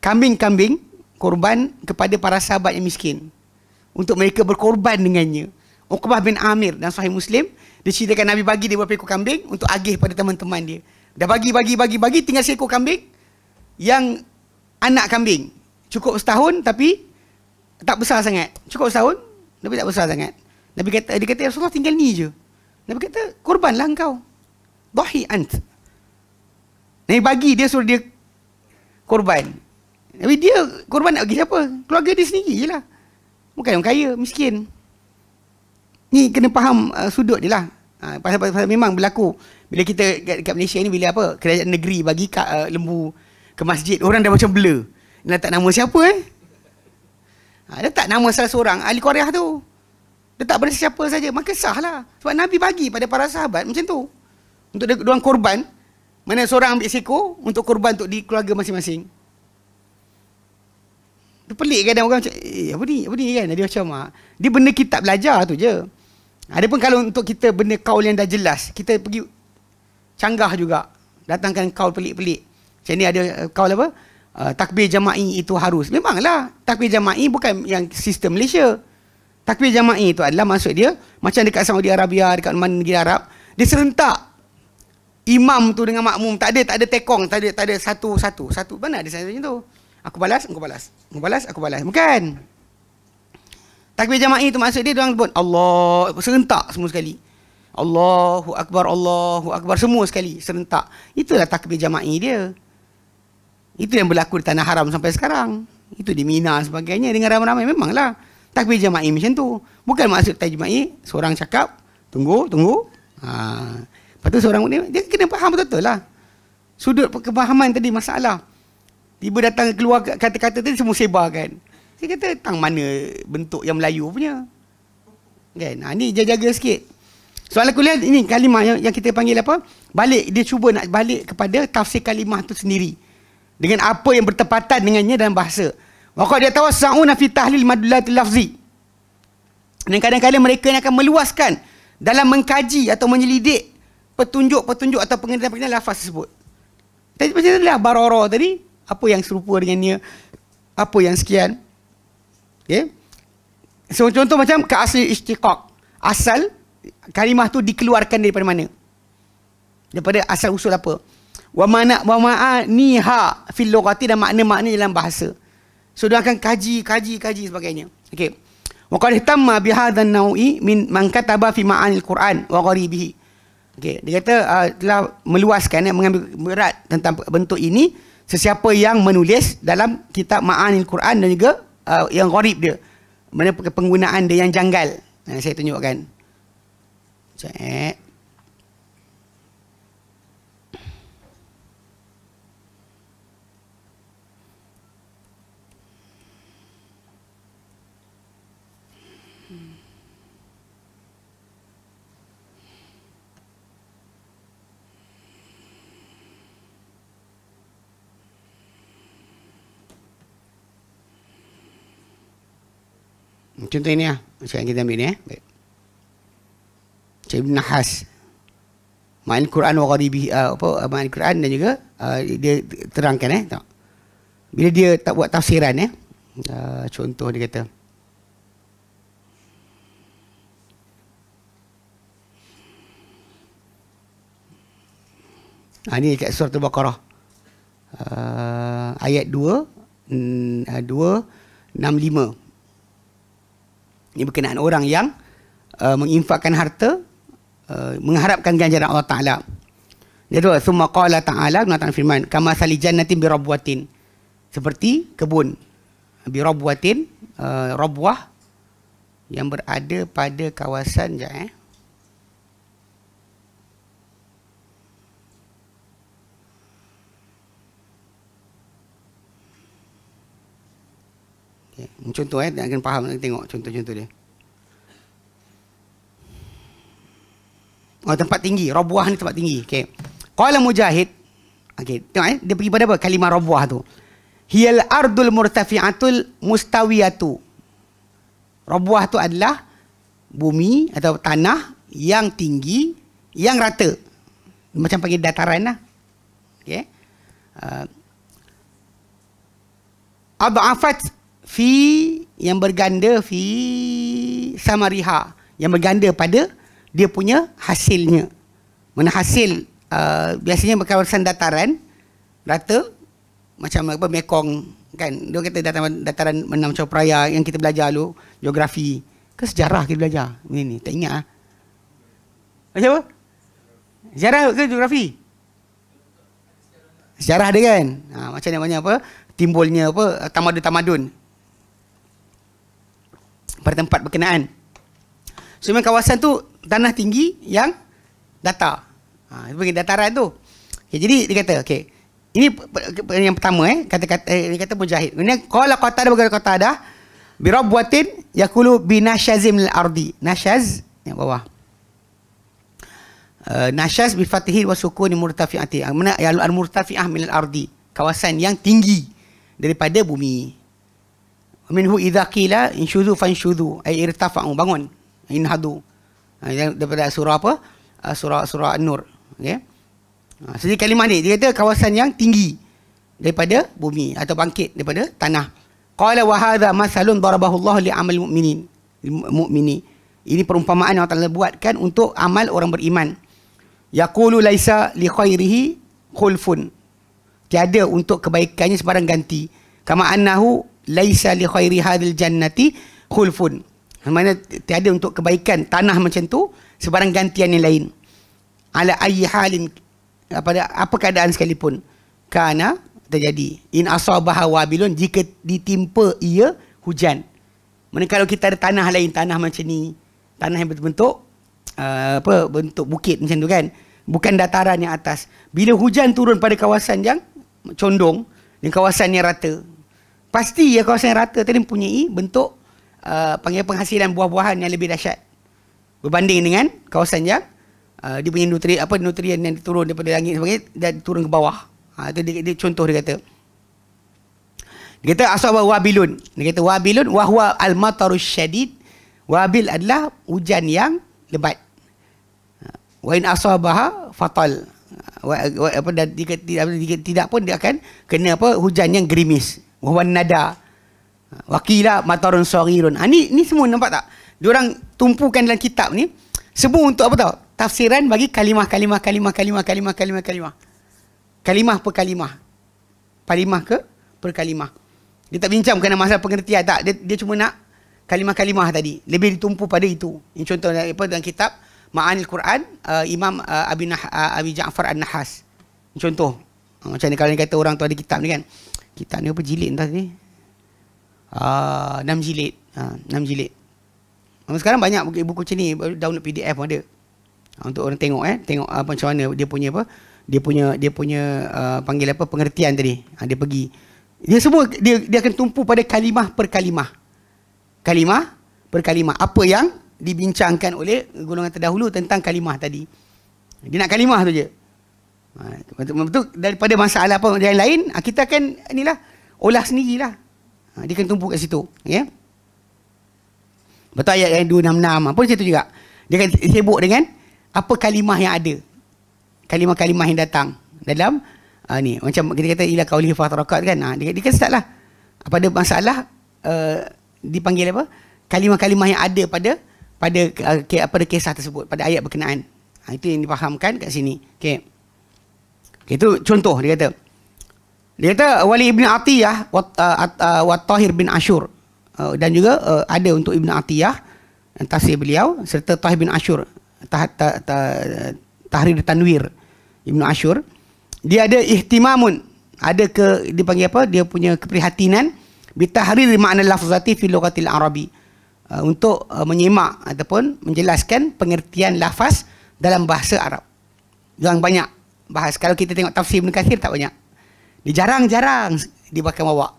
kambing-kambing korban kepada para sahabat yang miskin untuk mereka berkorban dengannya. Uqbah bin Amir dan Sahih Muslim dia ceritakan Nabi bagi dia beberapa ekor kambing untuk agih pada teman-teman dia. Dah bagi bagi bagi bagi tinggal seekor kambing yang anak kambing. Cukup setahun tapi tak besar sangat. Cukup setahun tapi tak besar sangat. Nabi kata dia kata Rasulullah tinggal ni je. Nabi kata korbanlah engkau. dohi ant. Nabi bagi dia suruh dia korban. Tapi dia korban nak bagi siapa? Keluarga dia sendiri je lah. Bukan yang kaya, miskin. Ni kena faham uh, sudut dia lah. Ha, pasal, pasal, pasal memang berlaku. Bila kita kat Malaysia ni, bila apa? Kerajaan negeri bagi kat, uh, lembu ke masjid. Orang dah macam blur. Dia letak nama siapa eh? Ha, letak nama salah seorang. Ahli Korea tu. Letak pada siapa saja. Maka sah lah. Sebab Nabi bagi pada para sahabat macam tu. Untuk dia, dia korban. Mana seorang ambil seko untuk korban untuk di keluarga masing-masing. Itu pelik kadang orang macam, eh apa ni, apa ni kan? Dia macam, ah, dia benda kita belajar tu je. Ada pun kalau untuk kita benda kaul yang dah jelas, kita pergi canggah juga. Datangkan kaul pelik-pelik. Macam ni ada eh, kaul apa? Uh, takbir jama'i itu harus. Memanglah, takbir jama'i bukan yang sistem Malaysia. Takbir jama'i itu adalah maksud dia, macam dekat Saudi Arabia, dekat mana negeri Arab, dia serentak imam tu dengan makmum tak ada tak ada tekong tak ada tak ada satu satu satu mana ada macam tu aku balas aku balas aku balas aku balas bukan takbir jama'i itu maksud dia orang sebut Allah serentak semua sekali Allahu akbar Allahu akbar semua sekali serentak itulah takbir jama'i dia itu yang berlaku di tanah haram sampai sekarang itu di Mina sebagainya dengan ramai-ramai memanglah takbir jama'i macam tu bukan maksud takbir jama'i seorang cakap tunggu tunggu ha. Lepas tu seorang ni dia kena faham betul-betul lah. Sudut kefahaman tadi masalah. Tiba datang keluar kata-kata tu semua sebar kan. Saya kata tang mana bentuk yang Melayu punya. Kan? Ha, ni jaga-jaga sikit. Soalan kuliah ini kalimah yang, yang kita panggil apa? Balik dia cuba nak balik kepada tafsir kalimah tu sendiri. Dengan apa yang bertepatan dengannya dalam bahasa. Waqad yatawassauna fi tahlil madlat lafzi. Dan kadang-kadang mereka yang akan meluaskan dalam mengkaji atau menyelidik petunjuk-petunjuk atau pengertian-pengertian lafaz tersebut. Tadi macam tadi lah baroro tadi. Apa yang serupa dengan dia. Apa yang sekian. Okay. Ya? So, contoh macam keasli istiqaq. Asal kalimah tu dikeluarkan daripada mana? Daripada asal usul apa? Wa mana wa ma'a niha fil lughati dan makna-makna dalam bahasa. So dia akan kaji kaji kaji sebagainya. Okey. Wa qad tamma bi hadzal naw'i min man kataba fi ma'anil Quran wa gharibihi. Okey, dia kata uh, telah meluaskan eh, mengambil berat tentang bentuk ini sesiapa yang menulis dalam kitab Ma'anil Quran dan juga uh, yang gharib dia. Mana penggunaan dia yang janggal. Nah, saya tunjukkan. Cek. Contoh ini lah. Macam kita ambil ni eh. Baik. Macam Ibn Nahas. Ma'an Quran wa gharibi. Ah, apa? Ah, main Quran dan juga ah, dia terangkan eh. Tak. Bila dia tak buat tafsiran eh. contoh dia kata. Ha, ini dekat surat Al-Baqarah. Uh, ayat 2 2 mm, ini berkenaan orang yang uh, menginfakkan harta uh, mengharapkan ganjaran Allah Taala. Dia tu summa qala ta'ala Nabi firman kama sali jannatin bi rabwatin seperti kebun bi rabwatin uh, rabwah yang berada pada kawasan ja eh Contoh eh, nak kena faham, nak tengok contoh-contoh dia. Oh, tempat tinggi. Rabuah ni tempat tinggi. Okay. Qala Mujahid. Okay, tengok eh. Dia pergi pada apa? Kalimah Rabuah tu. Hiyal ardul murtafi'atul mustawiyatu. Rabuah tu adalah bumi atau tanah yang tinggi, yang rata. Macam panggil dataran lah. Okay. Uh, Ab'afat fi yang berganda fi samariha yang berganda pada dia punya hasilnya mana hasil uh, biasanya berkawasan dataran rata macam apa Mekong kan dia kata dataran dataran menam Copraya yang kita belajar dulu geografi ke sejarah kita belajar ni ni tak ingat ah macam apa sejarah ke geografi sejarah dia kan ha, macam mana banyak apa timbulnya apa tamadun tamadun pada tempat berkenaan. So memang kawasan tu tanah tinggi yang datar. Ha, itu bagi dataran tu. Okay, jadi dia kata, okay, ini yang pertama eh kata-kata eh, dia kata mujahid. Ini qala qata ada bagi qata ada bi rabbatin yaqulu bi nashazim al ardi. Nashaz yang bawah. Uh, nashaz bi fathihi wa sukuni murtafi'ati. Mana ya al murtafi'ah min al ardi. Kawasan yang tinggi daripada bumi minhu idza qila insyudu fansyudu ay irtafa'u bangun inhadu ah, yang daripada surah apa ah, surah surah an-nur okey ah, jadi kalimah ni dia kata kawasan yang tinggi daripada bumi atau bangkit daripada tanah qala wa hadha masalun darabahu Allah li amal mu'minin mu'mini ini perumpamaan yang Allah buatkan untuk amal orang beriman yaqulu laisa li khairihi khulfun tiada untuk kebaikannya sebarang ganti kama annahu laisa li khairi hadil jannati khulfun. Mana tiada untuk kebaikan tanah macam tu sebarang gantian yang lain. Ala ayyi halin pada apa keadaan sekalipun kana terjadi in asabaha wabilun jika ditimpa ia hujan. Mana kalau kita ada tanah lain tanah macam ni, tanah yang berbentuk uh, apa bentuk bukit macam tu kan. Bukan dataran yang atas. Bila hujan turun pada kawasan yang condong, yang kawasan yang rata, pasti ya kawasan rata tadi mempunyai bentuk uh, panggil uh, penghasilan buah-buahan yang lebih dahsyat berbanding dengan kawasan yang uh, dia punya nutri apa nutrien yang turun daripada langit sebagainya dan turun ke bawah. Ha, itu dia, dia, contoh dia kata. Dia kata asal wabilun. Dia kata wabilun wahwa al-matarus syadid. Wabil adalah hujan yang lebat. Wa in asabaha fatal. Wa, apa dan tidak, tidak pun dia akan kena apa hujan yang gerimis. Wawan nada Wakila matarun suarirun ha, ah, ni, ni semua nampak tak Diorang tumpukan dalam kitab ni Semua untuk apa tau Tafsiran bagi kalimah kalimah kalimah kalimah kalimah kalimah kalimah Kalimah per kalimah Kalimah ke per kalimah Dia tak bincang kerana masalah pengertian tak Dia, dia cuma nak kalimah-kalimah tadi Lebih ditumpu pada itu Ini contoh apa, dalam kitab Ma'anil Quran uh, Imam uh, Abi, nah, uh, Abi Ja'far An-Nahas Contoh macam ni kalau ni kata orang tu ada kitab ni kan. Kitab ni apa jilid entah ni. Ah, enam 6 jilid. Ha, enam 6 jilid. Memang sekarang banyak buku, buku macam ni download PDF pun ada. Ha, untuk orang tengok eh, tengok apa ah, macam mana dia punya apa? Dia punya dia punya uh, panggil apa pengertian tadi. Ha, dia pergi dia semua dia dia akan tumpu pada kalimah per kalimah. Kalimah per kalimah. Apa yang dibincangkan oleh golongan terdahulu tentang kalimah tadi. Dia nak kalimah tu je. Betul-betul daripada masalah apa yang lain, ah, kita akan inilah olah sendirilah. Ah, dia akan tumpu kat situ. Ya? Betul ayat yang 266 apa situ juga. Dia akan sibuk dengan apa kalimah yang ada. Kalimah-kalimah yang datang dalam uh, ni. Macam kita kata ila kauli fatarakat kan. Ha, dia, dia kan apa lah. ada masalah uh, dipanggil apa? Kalimah-kalimah yang ada pada pada uh, ke, pada kisah tersebut, pada ayat berkenaan. Ha, itu yang difahamkan kat sini. Okey. Itu contoh dia kata. Dia kata Wali Ibn Atiyah wa uh, uh Tahir bin Ashur uh, dan juga uh, ada untuk Ibn Atiyah tafsir beliau serta Tahir bin Ashur tah, tahrir tanwir Ibn Ashur dia ada ihtimamun ada ke dipanggil apa dia punya keprihatinan bitahrir makna lafzati fi lughatil arabi untuk menyimak ataupun menjelaskan pengertian lafaz dalam bahasa Arab yang banyak bahas kalau kita tengok tafsir Ibn Kathir tak banyak dia jarang-jarang dia pakai bawa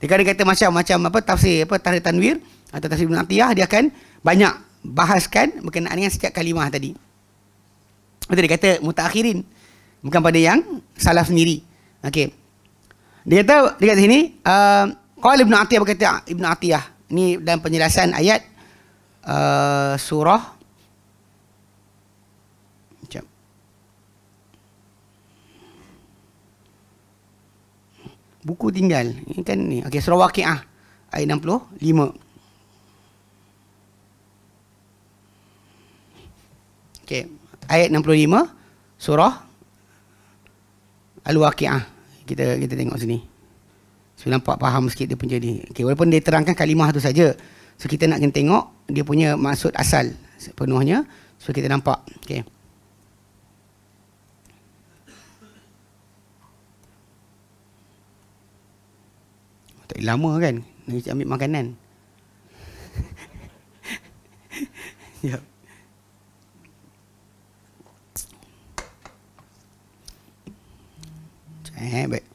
dia kadang kata macam macam apa tafsir apa tarikh tanwir atau tafsir Ibn Atiyah dia akan banyak bahaskan berkenaan dengan setiap kalimah tadi itu dia kata akhirin bukan pada yang salah sendiri okey dia kata dekat sini uh, Ibn Atiyah berkata ah, Ibn Atiyah ni dalam penjelasan ayat uh, surah buku tinggal ini kan ni okey surah waqiah ayat 65 okey ayat 65 surah al-waqiah kita kita tengok sini saya nampak faham sikit dia punya ni okey walaupun dia terangkan kalimah tu saja so kita nak kena tengok dia punya maksud asal penuhnya so kita nampak okey lama kan Dia ambil makanan Ya Baik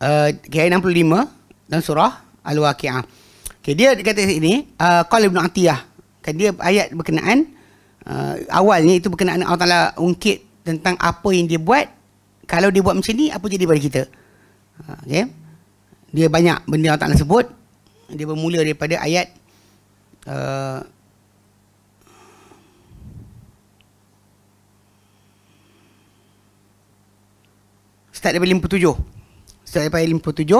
uh, ayat 65 dan surah Al-Waqi'ah. Okay, dia kata ini Qal uh, Ibn Atiyah. Kan dia ayat berkenaan, uh, awalnya itu berkenaan Allah Ta'ala ungkit tentang apa yang dia buat. Kalau dia buat macam ni, apa jadi pada kita? Uh, okay. Dia banyak benda Allah Ta'ala sebut. Dia bermula daripada ayat uh, start daripada 57. Selepas 57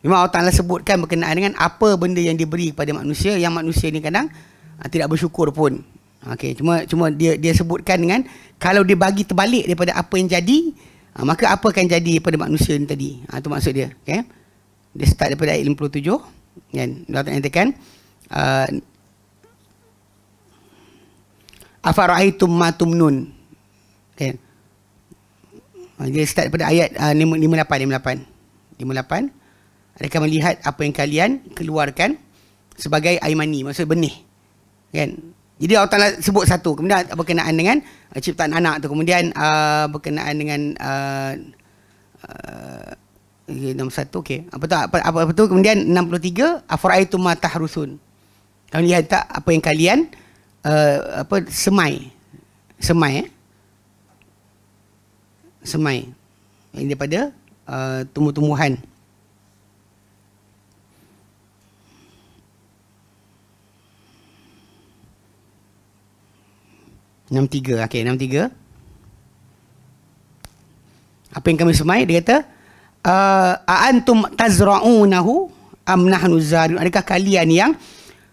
Memang Allah Ta'ala sebutkan berkenaan dengan Apa benda yang diberi kepada manusia Yang manusia ni kadang uh, Tidak bersyukur pun okay? cuma cuma dia dia sebutkan dengan kalau dia bagi terbalik daripada apa yang jadi, uh, maka apa akan jadi pada manusia ni tadi? Ah uh, tu maksud dia, okay? Dia start daripada ayat 57 kan. Dia tak nyatakan uh, ah, Afara'aitum ma tumnun. Kan? Dia start daripada ayat uh, 58 58. 58 mereka melihat apa yang kalian keluarkan sebagai aimani maksud benih kan jadi Allah Ta'ala sebut satu kemudian berkenaan dengan uh, ciptaan anak tu kemudian uh, berkenaan dengan uh, uh, nombor satu okey apa tu apa, apa, apa tu kemudian 63 afraitum matahrusun Kamu lihat tak apa yang kalian uh, apa semai semai eh? semai yang daripada uh, tumbuh-tumbuhan. Enam tiga. Okey, enam tiga. Apa yang kami semai? Dia kata, uh, A'antum tazra'unahu am nahnu Adakah kalian yang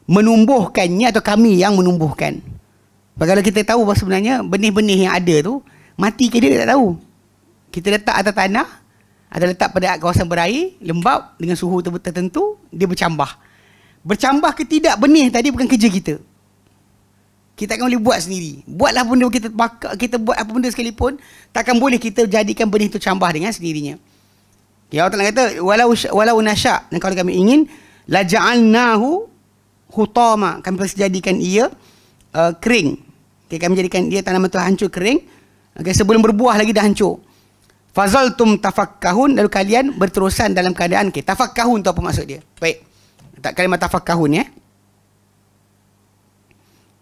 menumbuhkannya atau kami yang menumbuhkan? Sebab kalau kita tahu bahawa sebenarnya benih-benih yang ada tu, mati ke dia, dia tak tahu. Kita letak atas tanah, ada letak pada kawasan berair, lembap dengan suhu tertentu, dia bercambah. Bercambah ke tidak benih tadi bukan kerja kita. Kita akan boleh buat sendiri. Buatlah benda kita bakar, kita buat apa benda sekalipun, takkan boleh kita jadikan benih itu cambah dengan sendirinya. Ya Allah kata, walau, walau nasyak, dan kalau kami ingin, laja'alnahu hutama. Kami boleh jadikan ia uh, kering. Okay, kami jadikan dia tanaman itu hancur kering. Okay, sebelum berbuah lagi dah hancur. Fazaltum tafakkahun lalu kalian berterusan dalam keadaan okay, tafakkahun tu apa maksud dia? Baik. Tak kalimah tafakkahun ya.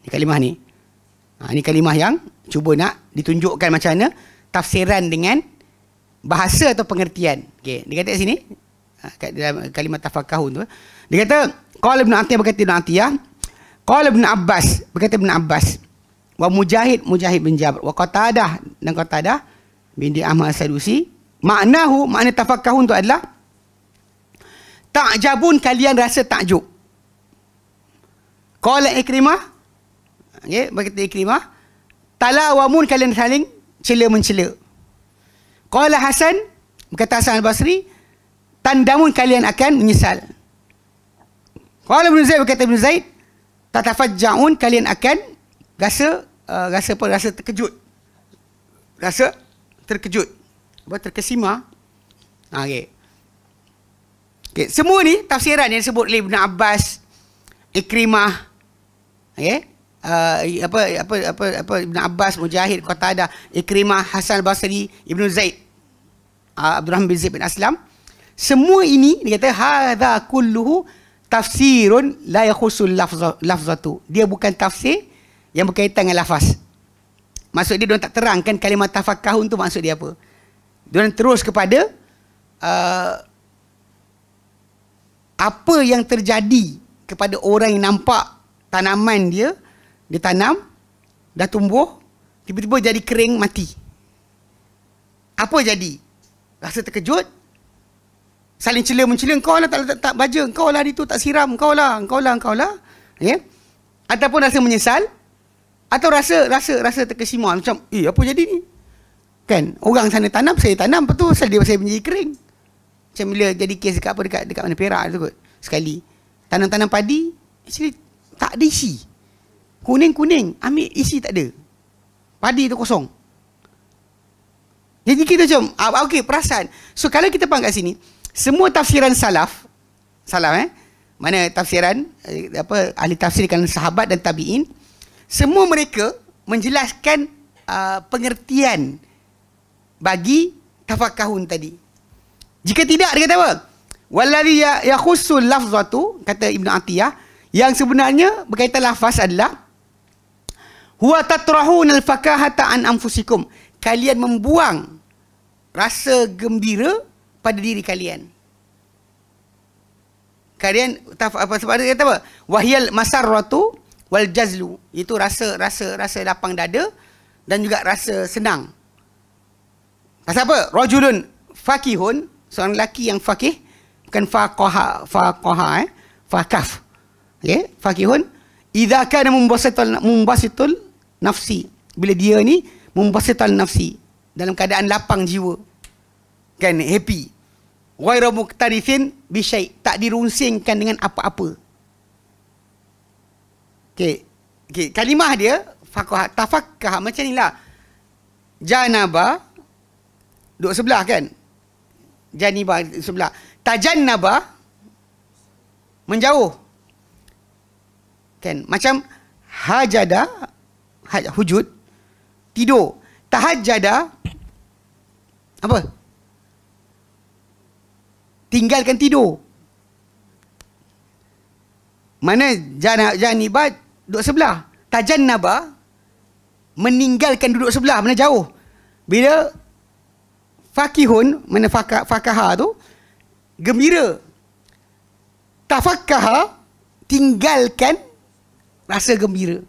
Ini kalimah ni. Ha, ini kalimah yang cuba nak ditunjukkan macam mana tafsiran dengan bahasa atau pengertian. Okey, dia kata kat sini ha, kat dalam kalimah tafakkahun tu. Eh. Dia kata qala ibn Atiyah berkata ibn Atiyah qala ibn Abbas berkata ibn Abbas wa mujahid mujahid bin Jabr wa qatadah dan qatadah binti Ahmad As-Sadusi. Maknahu, makna tafakkahun tu adalah takjabun kalian rasa takjub. Qala Ikrimah. Okey, berkata Ikrimah. Talawamun kalian saling cela mencela. Qala Hasan, berkata Hasan Al-Basri, tandamun kalian akan menyesal. Qala Ibn Zaid, berkata Ibn Zaid, tatafajjaun kalian akan rasa uh, rasa pun Rasa terkejut. Rasa terkejut. Apa terkesima. Ha, okay. Okay. Semua ni tafsiran yang disebut oleh Ibn Abbas, Ikrimah. Okay. Uh, eh, apa, apa, apa, apa, Ibn Abbas, Mujahid, Qatada, Ikrimah, Hasan Basri, Ibn Zaid. Uh, ah, Abdul Rahman bin Zaid bin Aslam. Semua ini, dia kata, Hada kulluhu tafsirun la yakhusul lafzatu. Dia bukan tafsir yang berkaitan dengan lafaz. Maksud dia, dia tak terangkan kalimat tafakahun tu maksud dia apa. Dia terus kepada uh, apa yang terjadi kepada orang yang nampak tanaman dia, dia tanam, dah tumbuh, tiba-tiba jadi kering, mati. Apa jadi? Rasa terkejut? Saling celah mencela kau lah tak letak tak kau lah hari tu tak siram, kau lah, kau lah, kau lah. Ya? Yeah? Ataupun rasa menyesal, atau rasa rasa rasa terkesima macam, "Eh, apa jadi ni?" Kan? Orang sana tanam, saya tanam, betul pasal dia saya menjadi kering. Macam bila jadi kes dekat apa dekat dekat mana Perak tu kot. Sekali tanam-tanam padi, actually tak ada isi. Kuning-kuning, ambil isi tak ada. Padi tu kosong. Jadi kita macam, ah, ah, okey, perasan. So, kalau kita faham kat sini, semua tafsiran salaf, salaf eh, mana tafsiran, eh, apa, ahli tafsir kan sahabat dan tabi'in, semua mereka menjelaskan uh, pengertian bagi tafakahun tadi. Jika tidak dia kata apa? ya yakhussul lafzatu kata Ibn Atiyah yang sebenarnya berkaitan lafaz adalah huwa tatrahun al-fakahata an anfusikum. Kalian membuang rasa gembira pada diri kalian. Kalian taf, apa sebab dia kata apa? Masar masarratu wal jazlu itu rasa rasa rasa lapang dada dan juga rasa senang pasal apa rajulun faqihun seorang lelaki yang faqih bukan faqaha faqaha eh faqaf okey faqihun idza kana mumbasitul mumbasitul nafsi bila dia ni mumbasitul nafsi dalam keadaan lapang jiwa kan happy ghairu muktarifin bi tak dirunsingkan dengan apa-apa Okey. Okey, kalimah dia fakuh tafakkah macam inilah. Janaba duduk sebelah kan? Janiba sebelah. Tajannaba menjauh. Kan? Macam hajada haj, hujud tidur. Tahajada, apa? Tinggalkan tidur. Mana janibat duduk sebelah. Tajan Naba meninggalkan duduk sebelah, mana jauh. Bila Fakihun, mana fakah Fakaha tu, gembira. Tafakah tinggalkan rasa gembira.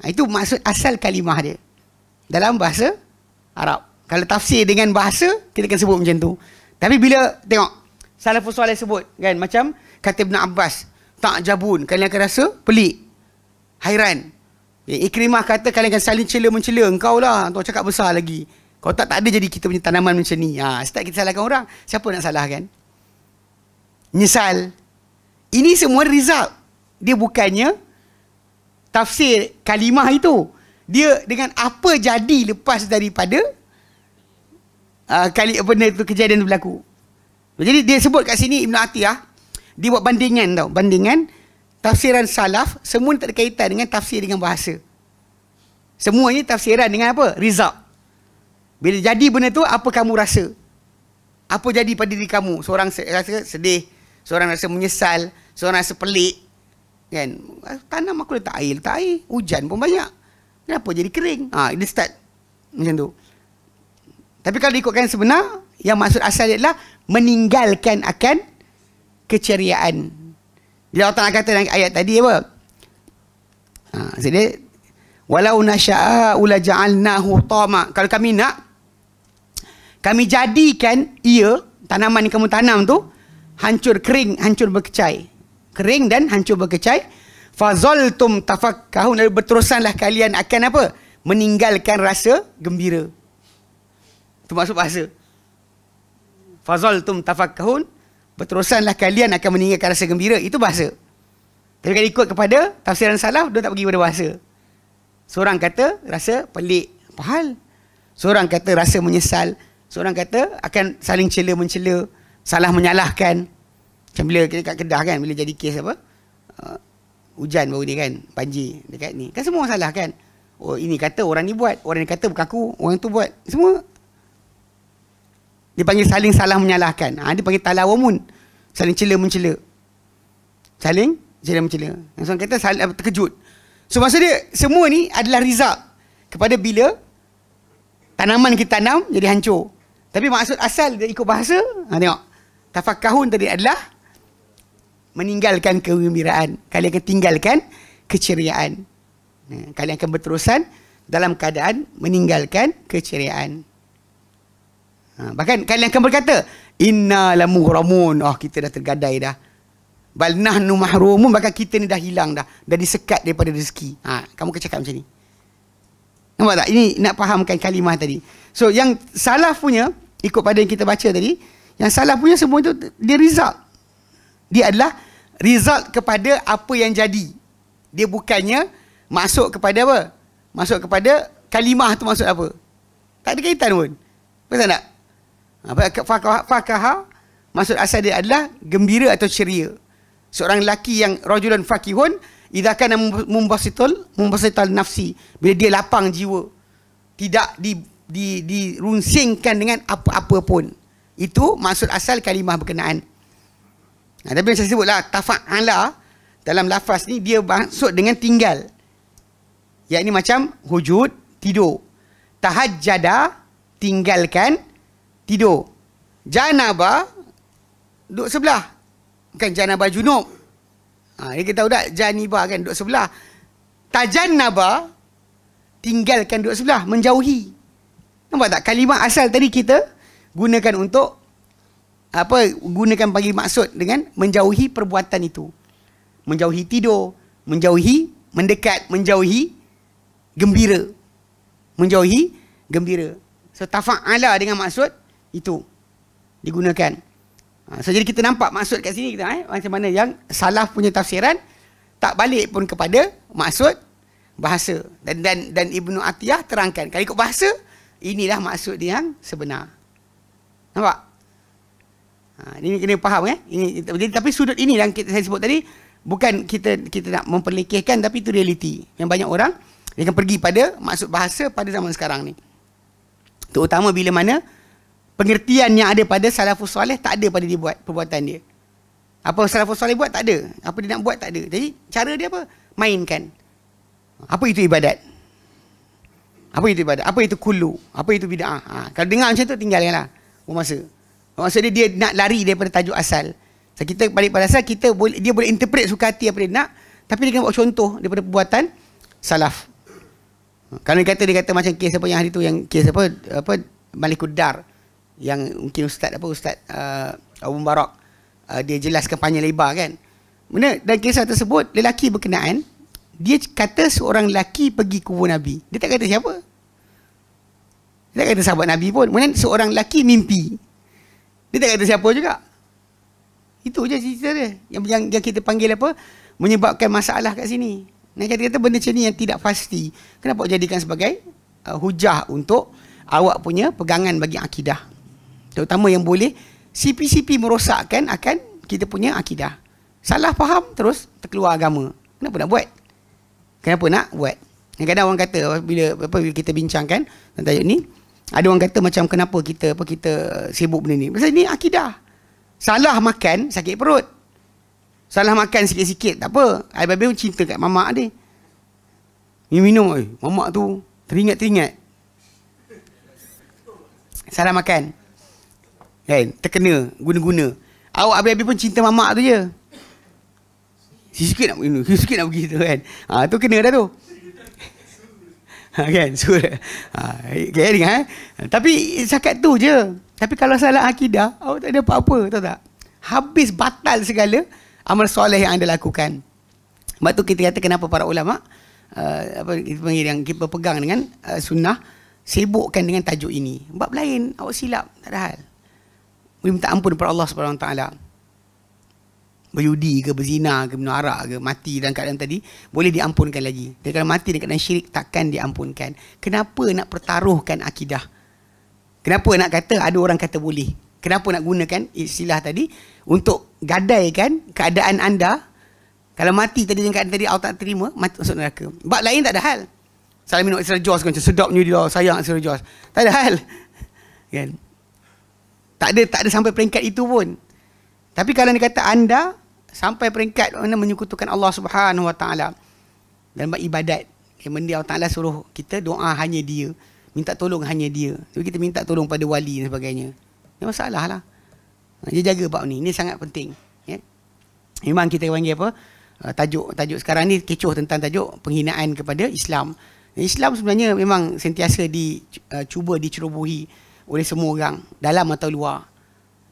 Ha, itu maksud asal kalimah dia. Dalam bahasa Arab. Kalau tafsir dengan bahasa, kita akan sebut macam tu. Tapi bila tengok, salafus soalan sebut, kan? Macam kata Ibn Abbas, tak jabun, kalian akan rasa pelik. Hairan. Ya, Ikrimah kata kalian akan saling cela-mencela. Engkau lah. Tuan cakap besar lagi. Kau tak, tak ada jadi kita punya tanaman macam ni. Ha, setiap kita salahkan orang, siapa nak salahkan? Nyesal. Ini semua result. Dia bukannya tafsir kalimah itu. Dia dengan apa jadi lepas daripada uh, kali benda itu kejadian itu berlaku. Jadi dia sebut kat sini Ibn Atiyah. Dia buat bandingan tau. Bandingan tafsiran salaf semua terkaitan dengan tafsir dengan bahasa. Semuanya tafsiran dengan apa? Result. Bila jadi benda tu, apa kamu rasa? Apa jadi pada diri kamu? Seorang rasa sedih, seorang rasa menyesal, seorang rasa pelik. Kan? Ah, tanam aku letak air, letak air. Hujan pun banyak. Kenapa jadi kering? Ha, dia start macam tu. Tapi kalau diikutkan sebenar, yang maksud asal ialah meninggalkan akan keceriaan bila Allah kata dalam ayat tadi apa? Ha, jadi walau nasya'a ula ja'alnahu tama. Kalau kami nak kami jadikan ia tanaman yang kamu tanam tu hancur kering, hancur berkecai. Kering dan hancur berkecai. Fazoltum tafakkahu lalu berterusanlah kalian akan apa? Meninggalkan rasa gembira. Itu maksud bahasa. Fazoltum tafakkahun berterusanlah kalian akan meninggalkan rasa gembira itu bahasa tapi kalau ikut kepada tafsiran salaf dia tak pergi pada bahasa seorang kata rasa pelik apa hal seorang kata rasa menyesal seorang kata akan saling cela mencela salah menyalahkan macam bila kita kat kedah kan bila jadi kes apa uh, hujan baru ni kan panji dekat ni kan semua orang salah kan oh ini kata orang ni buat orang ni kata bukan aku orang tu buat semua dia panggil saling salah menyalahkan. Ha, dia panggil talawamun. Saling cela mencela. Saling cela mencela. Maksudnya kata sal, terkejut. So maksud dia semua ni adalah result kepada bila tanaman kita tanam jadi hancur. Tapi maksud asal dia ikut bahasa, ha, tengok. Tafakkahun tadi adalah meninggalkan kegembiraan. Kalian akan tinggalkan keceriaan. Ha, kalian akan berterusan dalam keadaan meninggalkan keceriaan. Ha, bahkan kalian akan berkata, Inna lamu ramun. Oh, ah, kita dah tergadai dah. balnah nahnu mahrumun. Bahkan kita ni dah hilang dah. Dah disekat daripada rezeki. Ha, kamu akan cakap macam ni. Nampak tak? Ini nak fahamkan kalimah tadi. So, yang salah punya, ikut pada yang kita baca tadi, yang salah punya semua itu, dia result. Dia adalah result kepada apa yang jadi. Dia bukannya masuk kepada apa? Masuk kepada kalimah tu maksud apa? Tak ada kaitan pun. Faham tak? Ha, fakaha, fakaha maksud asal dia adalah gembira atau ceria. Seorang lelaki yang rajulun fakihun idza kana mumbasitul mumbasital nafsi bila dia lapang jiwa tidak di di dirunsingkan dengan apa-apa pun. Itu maksud asal kalimah berkenaan. Nah, ha, tapi saya sebutlah tafa'ala dalam lafaz ni dia maksud dengan tinggal. Yang ini macam wujud, tidur. Tahajjada tinggalkan tidur. Janabah duduk sebelah. kan janabah junub. Ha, dia kata udah janibah kan duduk sebelah. Tajannabah tinggalkan duduk sebelah, menjauhi. Nampak tak? Kalimah asal tadi kita gunakan untuk apa gunakan bagi maksud dengan menjauhi perbuatan itu. Menjauhi tidur, menjauhi mendekat, menjauhi gembira. Menjauhi gembira. So tafa'ala dengan maksud itu digunakan. Ha, so, jadi kita nampak maksud kat sini kita eh macam mana yang salah punya tafsiran tak balik pun kepada maksud bahasa dan dan dan Ibnu Athiyah terangkan kalau ikut bahasa inilah maksud dia yang sebenar. Nampak? Ha, ini kena faham eh. Ini jadi, tapi sudut ini yang kita, saya sebut tadi bukan kita kita nak memperlekehkan tapi itu realiti yang banyak orang dia akan pergi pada maksud bahasa pada zaman sekarang ni. Terutama bila mana pengertian yang ada pada salafus soleh tak ada pada dia buat perbuatan dia. Apa salafus soleh buat tak ada. Apa dia nak buat tak ada. Jadi cara dia apa? Mainkan. Apa itu ibadat? Apa itu ibadat? Apa itu kulu? Apa itu bid'ah? Ha. Kalau dengar macam tu tinggalkanlah. Masa. Maksudnya dia nak lari daripada tajuk asal. So, kita balik pada asal, kita boleh, dia boleh interpret suka hati apa dia nak. Tapi dia kena buat contoh daripada perbuatan salaf. Kalau dia kata, dia kata macam kes apa yang hari tu, yang kes apa, apa Malikuddar. Dar yang mungkin ustaz apa ustaz uh, Abu Barak uh, dia jelaskan panjang lebar kan. Mana dan kisah tersebut lelaki berkenaan dia kata seorang lelaki pergi kubur Nabi. Dia tak kata siapa. Dia tak kata sahabat Nabi pun. Mungkin seorang lelaki mimpi. Dia tak kata siapa juga. Itu je cerita dia. Yang, yang, yang kita panggil apa? Menyebabkan masalah kat sini. Nak kata-kata benda macam ni yang tidak pasti. Kenapa jadikan sebagai uh, hujah untuk awak punya pegangan bagi akidah terutama yang boleh CPCP merosakkan akan kita punya akidah. Salah faham terus terkeluar agama. Kenapa nak buat? Kenapa nak buat? Yang kadang orang kata bila apa bila kita bincangkan tentang ini ada orang kata macam kenapa kita apa kita sibuk benda ni? Pasal ni akidah. Salah makan sakit perut. Salah makan sikit-sikit tak apa. Ai babi pun cinta kat mamak dia. Minum, minum eh. Mamak tu teringat-teringat. Salah makan. Kan? Terkena guna-guna. Awak habis-habis pun cinta mamak tu je. Sikit nak pergi Sikit nak pergi tu kan. Ha, tu kena dah tu. Ha, kan? So, ha, ah, eh, okay, dengar, eh? Tapi sakat tu je. Tapi kalau salah akidah, awak tak ada apa-apa. Tahu tak? Habis batal segala amal soleh yang anda lakukan. Sebab tu kita kata kenapa para ulama' uh, apa kita panggil yang kita pegang dengan uh, sunnah sibukkan dengan tajuk ini. Bab lain awak silap, tak ada hal boleh minta ampun kepada Allah Subhanahu taala. Berjudi ke, berzina ke, minum arak ke, mati dalam keadaan tadi, boleh diampunkan lagi. Dan kalau mati dalam keadaan syirik, takkan diampunkan. Kenapa nak pertaruhkan akidah? Kenapa nak kata ada orang kata boleh? Kenapa nak gunakan istilah tadi untuk gadaikan keadaan anda kalau mati tadi dengan keadaan tadi, awak tak terima, mati masuk neraka. Bab lain tak ada hal. Salam minum Israel Jaws, sedapnya dia, sayang Israel Jaws. Tak ada hal. Kan? Tak ada tak ada sampai peringkat itu pun. Tapi kalau dia kata anda sampai peringkat mana menyekutukan Allah Subhanahu Wa Taala dalam ibadat, yang benda Allah Taala suruh kita doa hanya dia, minta tolong hanya dia. Tapi kita minta tolong pada wali dan sebagainya. Ya masalah lah. Ha, dia jaga bab ni. Ini sangat penting. Ya? Memang kita panggil apa? Uh, tajuk tajuk sekarang ni kecoh tentang tajuk penghinaan kepada Islam. Islam sebenarnya memang sentiasa dicuba uh, dicerobohi. Uh, oleh semua orang dalam atau luar.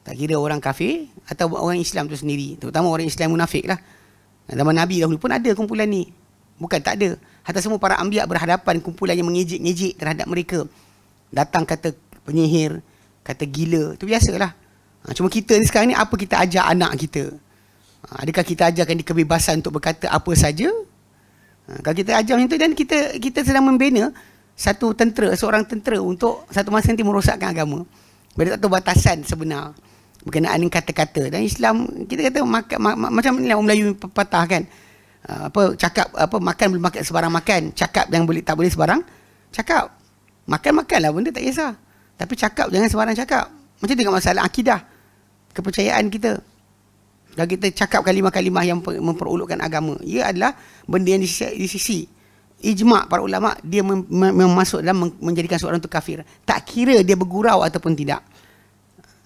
Tak kira orang kafir atau orang Islam tu sendiri. Terutama orang Islam munafik lah. Zaman Nabi dahulu pun ada kumpulan ni. Bukan tak ada. Hatta semua para ambiak berhadapan kumpulan yang mengejik-ngejik terhadap mereka. Datang kata penyihir, kata gila. tu biasalah. Ha, cuma kita ni sekarang ni apa kita ajar anak kita? Ha, adakah kita ajarkan dia kebebasan untuk berkata apa saja? Ha, kalau kita ajar macam tu dan kita, kita sedang membina satu tentera, seorang tentera untuk satu masa nanti merosakkan agama. Bila tak tahu batasan sebenar berkenaan dengan kata-kata. Dan Islam, kita kata maka, ma, ma, macam ni lah orang Melayu pepatah kan. Uh, apa cakap apa makan boleh makan sebarang makan cakap yang boleh tak boleh sebarang cakap makan makan lah, benda tak kisah tapi cakap jangan sebarang cakap macam dengan masalah akidah kepercayaan kita kalau kita cakap kalimah-kalimah yang memperolokkan agama ia adalah benda yang di sisi ijma' para ulama dia memasuk dalam menjadikan seorang itu kafir tak kira dia bergurau ataupun tidak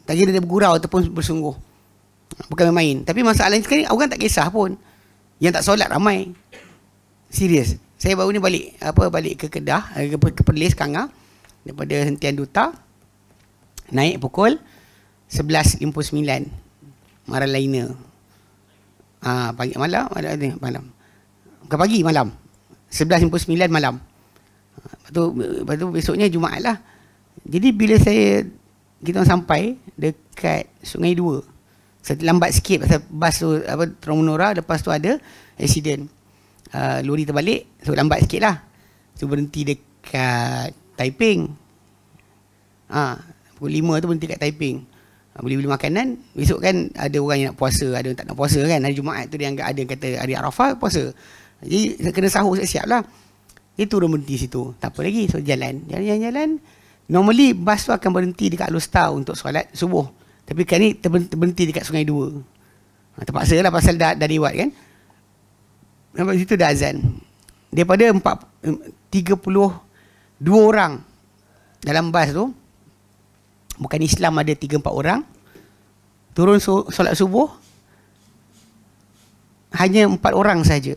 tak kira dia bergurau ataupun bersungguh bukan main, -main. tapi masalahnya sekarang orang tak kisah pun yang tak solat ramai serius saya baru ni balik apa balik ke Kedah eh, ke, ke Perlis Kanga daripada hentian duta naik pukul 11.59 Maralaina ah ha, pagi malam malam ke pagi malam 11.59 malam. Lepas tu, lepas tu besoknya Jumaat lah. Jadi bila saya, kita sampai dekat Sungai Dua. Saya lambat sikit pasal bas tu, apa, Tromonora, lepas tu ada accident. Uh, lori terbalik, so lambat sikit lah. So berhenti dekat Taiping. Ha, pukul 5 tu berhenti dekat Taiping. Ha, boleh beli makanan. Besok kan ada orang yang nak puasa, ada yang tak nak puasa kan. Hari Jumaat tu dia anggap ada yang kata hari Arafah puasa. Jadi kena sahur siap-siap lah. Dia turun berhenti situ. Tak apa lagi. So jalan. Jalan-jalan. Normally bas tu akan berhenti dekat Lostar untuk solat subuh. Tapi kali ni terhenti dekat Sungai Dua. Ha, terpaksa lah pasal dah, dah lewat kan. Nampak situ dah azan. Daripada empat, 32 orang dalam bas tu. Bukan Islam ada 3-4 orang. Turun solat subuh. Hanya 4 orang saja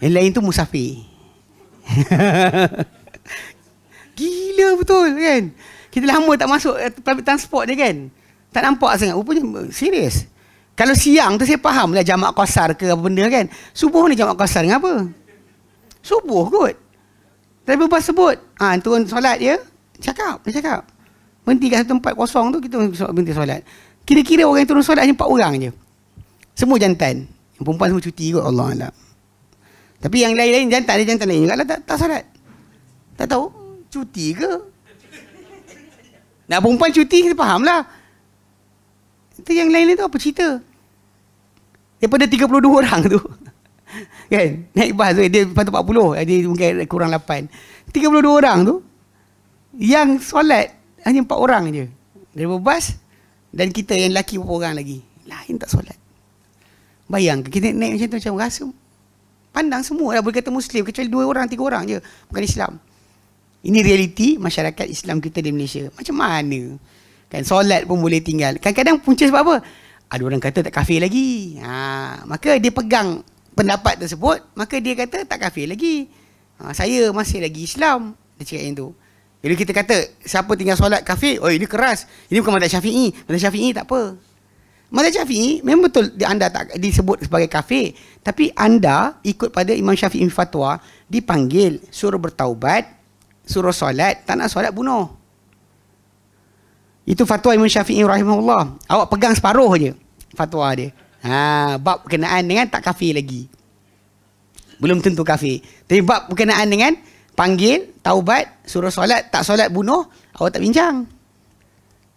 yang lain tu musafir. Gila betul kan? Kita lama tak masuk eh, public transport dia kan? Tak nampak sangat. Rupanya serius. Kalau siang tu saya faham lah jamak kosar ke apa benda kan. Subuh ni jamak kosar dengan apa? Subuh kot. Tapi apa sebut? Ha, turun solat dia, ya? cakap, dia cakap. Berhenti kat satu tempat kosong tu, kita berhenti solat. Kira-kira orang yang turun solat hanya empat orang je. Semua jantan. Perempuan semua cuti kot Allah Alam. Tapi yang lain-lain jantan dia jantan lain juga lah tak, tak salat. Tak tahu cuti ke? Nak perempuan cuti kita faham lah. Itu yang lain-lain tu apa cerita? Daripada 32 orang tu. kan? Naik bas tu dia 440. Jadi eh, mungkin kurang 8. 32 orang tu. Yang solat hanya 4 orang je. Dari bas. Dan kita yang lelaki berapa orang lagi. Lain tak solat. Bayangkan kita naik macam tu macam rasa pandang semua lah boleh kata Muslim kecuali dua orang, tiga orang je bukan Islam. Ini realiti masyarakat Islam kita di Malaysia. Macam mana? Kan solat pun boleh tinggal. Kadang-kadang punca sebab apa? Ada orang kata tak kafir lagi. Ha, maka dia pegang pendapat tersebut, maka dia kata tak kafir lagi. Ha, saya masih lagi Islam. Dia cakap yang tu. Bila kita kata siapa tinggal solat kafir, oh ini keras. Ini bukan mazhab Syafi'i. Mazhab Syafi'i tak apa. Mazhab Syafi'i memang betul anda tak disebut sebagai kafir. Tapi anda ikut pada Imam Syafi'i fatwa dipanggil suruh bertaubat, suruh solat, tak nak solat bunuh. Itu fatwa Imam Syafi'i rahimahullah. Awak pegang separuh je fatwa dia. Ha, bab berkenaan dengan tak kafir lagi. Belum tentu kafir. Tapi bab berkenaan dengan panggil, taubat, suruh solat, tak solat bunuh, awak tak bincang.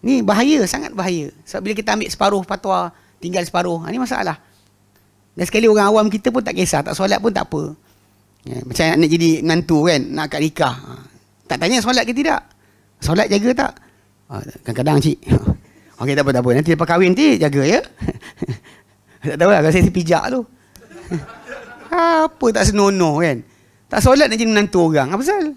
Ni bahaya, sangat bahaya. Sebab bila kita ambil separuh fatwa, tinggal separuh, ini ha, masalah. Dan sekali orang awam kita pun tak kisah, tak solat pun tak apa. Ya, macam nak jadi menantu kan, nak kat nikah. Ha. Tak tanya solat ke tidak? Solat jaga tak? Ha, kadang-kadang cik. Okey tak apa, tak apa. Nanti lepas kahwin nanti jaga ya. tak tahu lah, kalau saya pijak tu. apa tak senonoh kan? Tak solat nak jadi menantu orang, apa salah?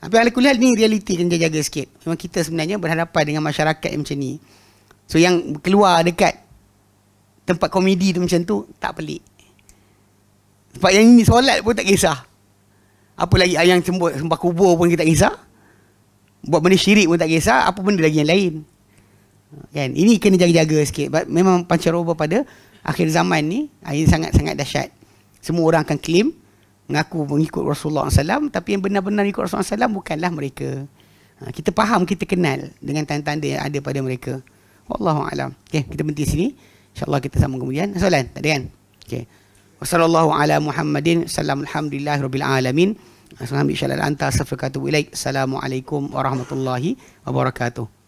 Tapi kalau kulihat ni realiti kena jaga sikit. Memang kita sebenarnya berhadapan dengan masyarakat yang macam ni. So yang keluar dekat tempat komedi tu macam tu, tak pelik. Sebab yang ini solat pun tak kisah. Apa lagi ayang sembuh, sembah kubur pun kita kisah. Buat benda syirik pun tak kisah. Apa benda lagi yang lain. Kan? Ini kena jaga-jaga sikit. But memang pancaroba pada akhir zaman ni, ini sangat-sangat dahsyat. Semua orang akan claim mengaku mengikut Rasulullah SAW tapi yang benar-benar ikut Rasulullah SAW bukanlah mereka. Ha, kita faham, kita kenal dengan tanda-tanda yang ada pada mereka. Wallahu alam. Okey, kita berhenti sini. InsyaAllah kita sambung kemudian. Soalan, tak ada kan? Okey. Wassallallahu ala Muhammadin alhamdulillah rabbil alamin. Assalamualaikum warahmatullahi wabarakatuh.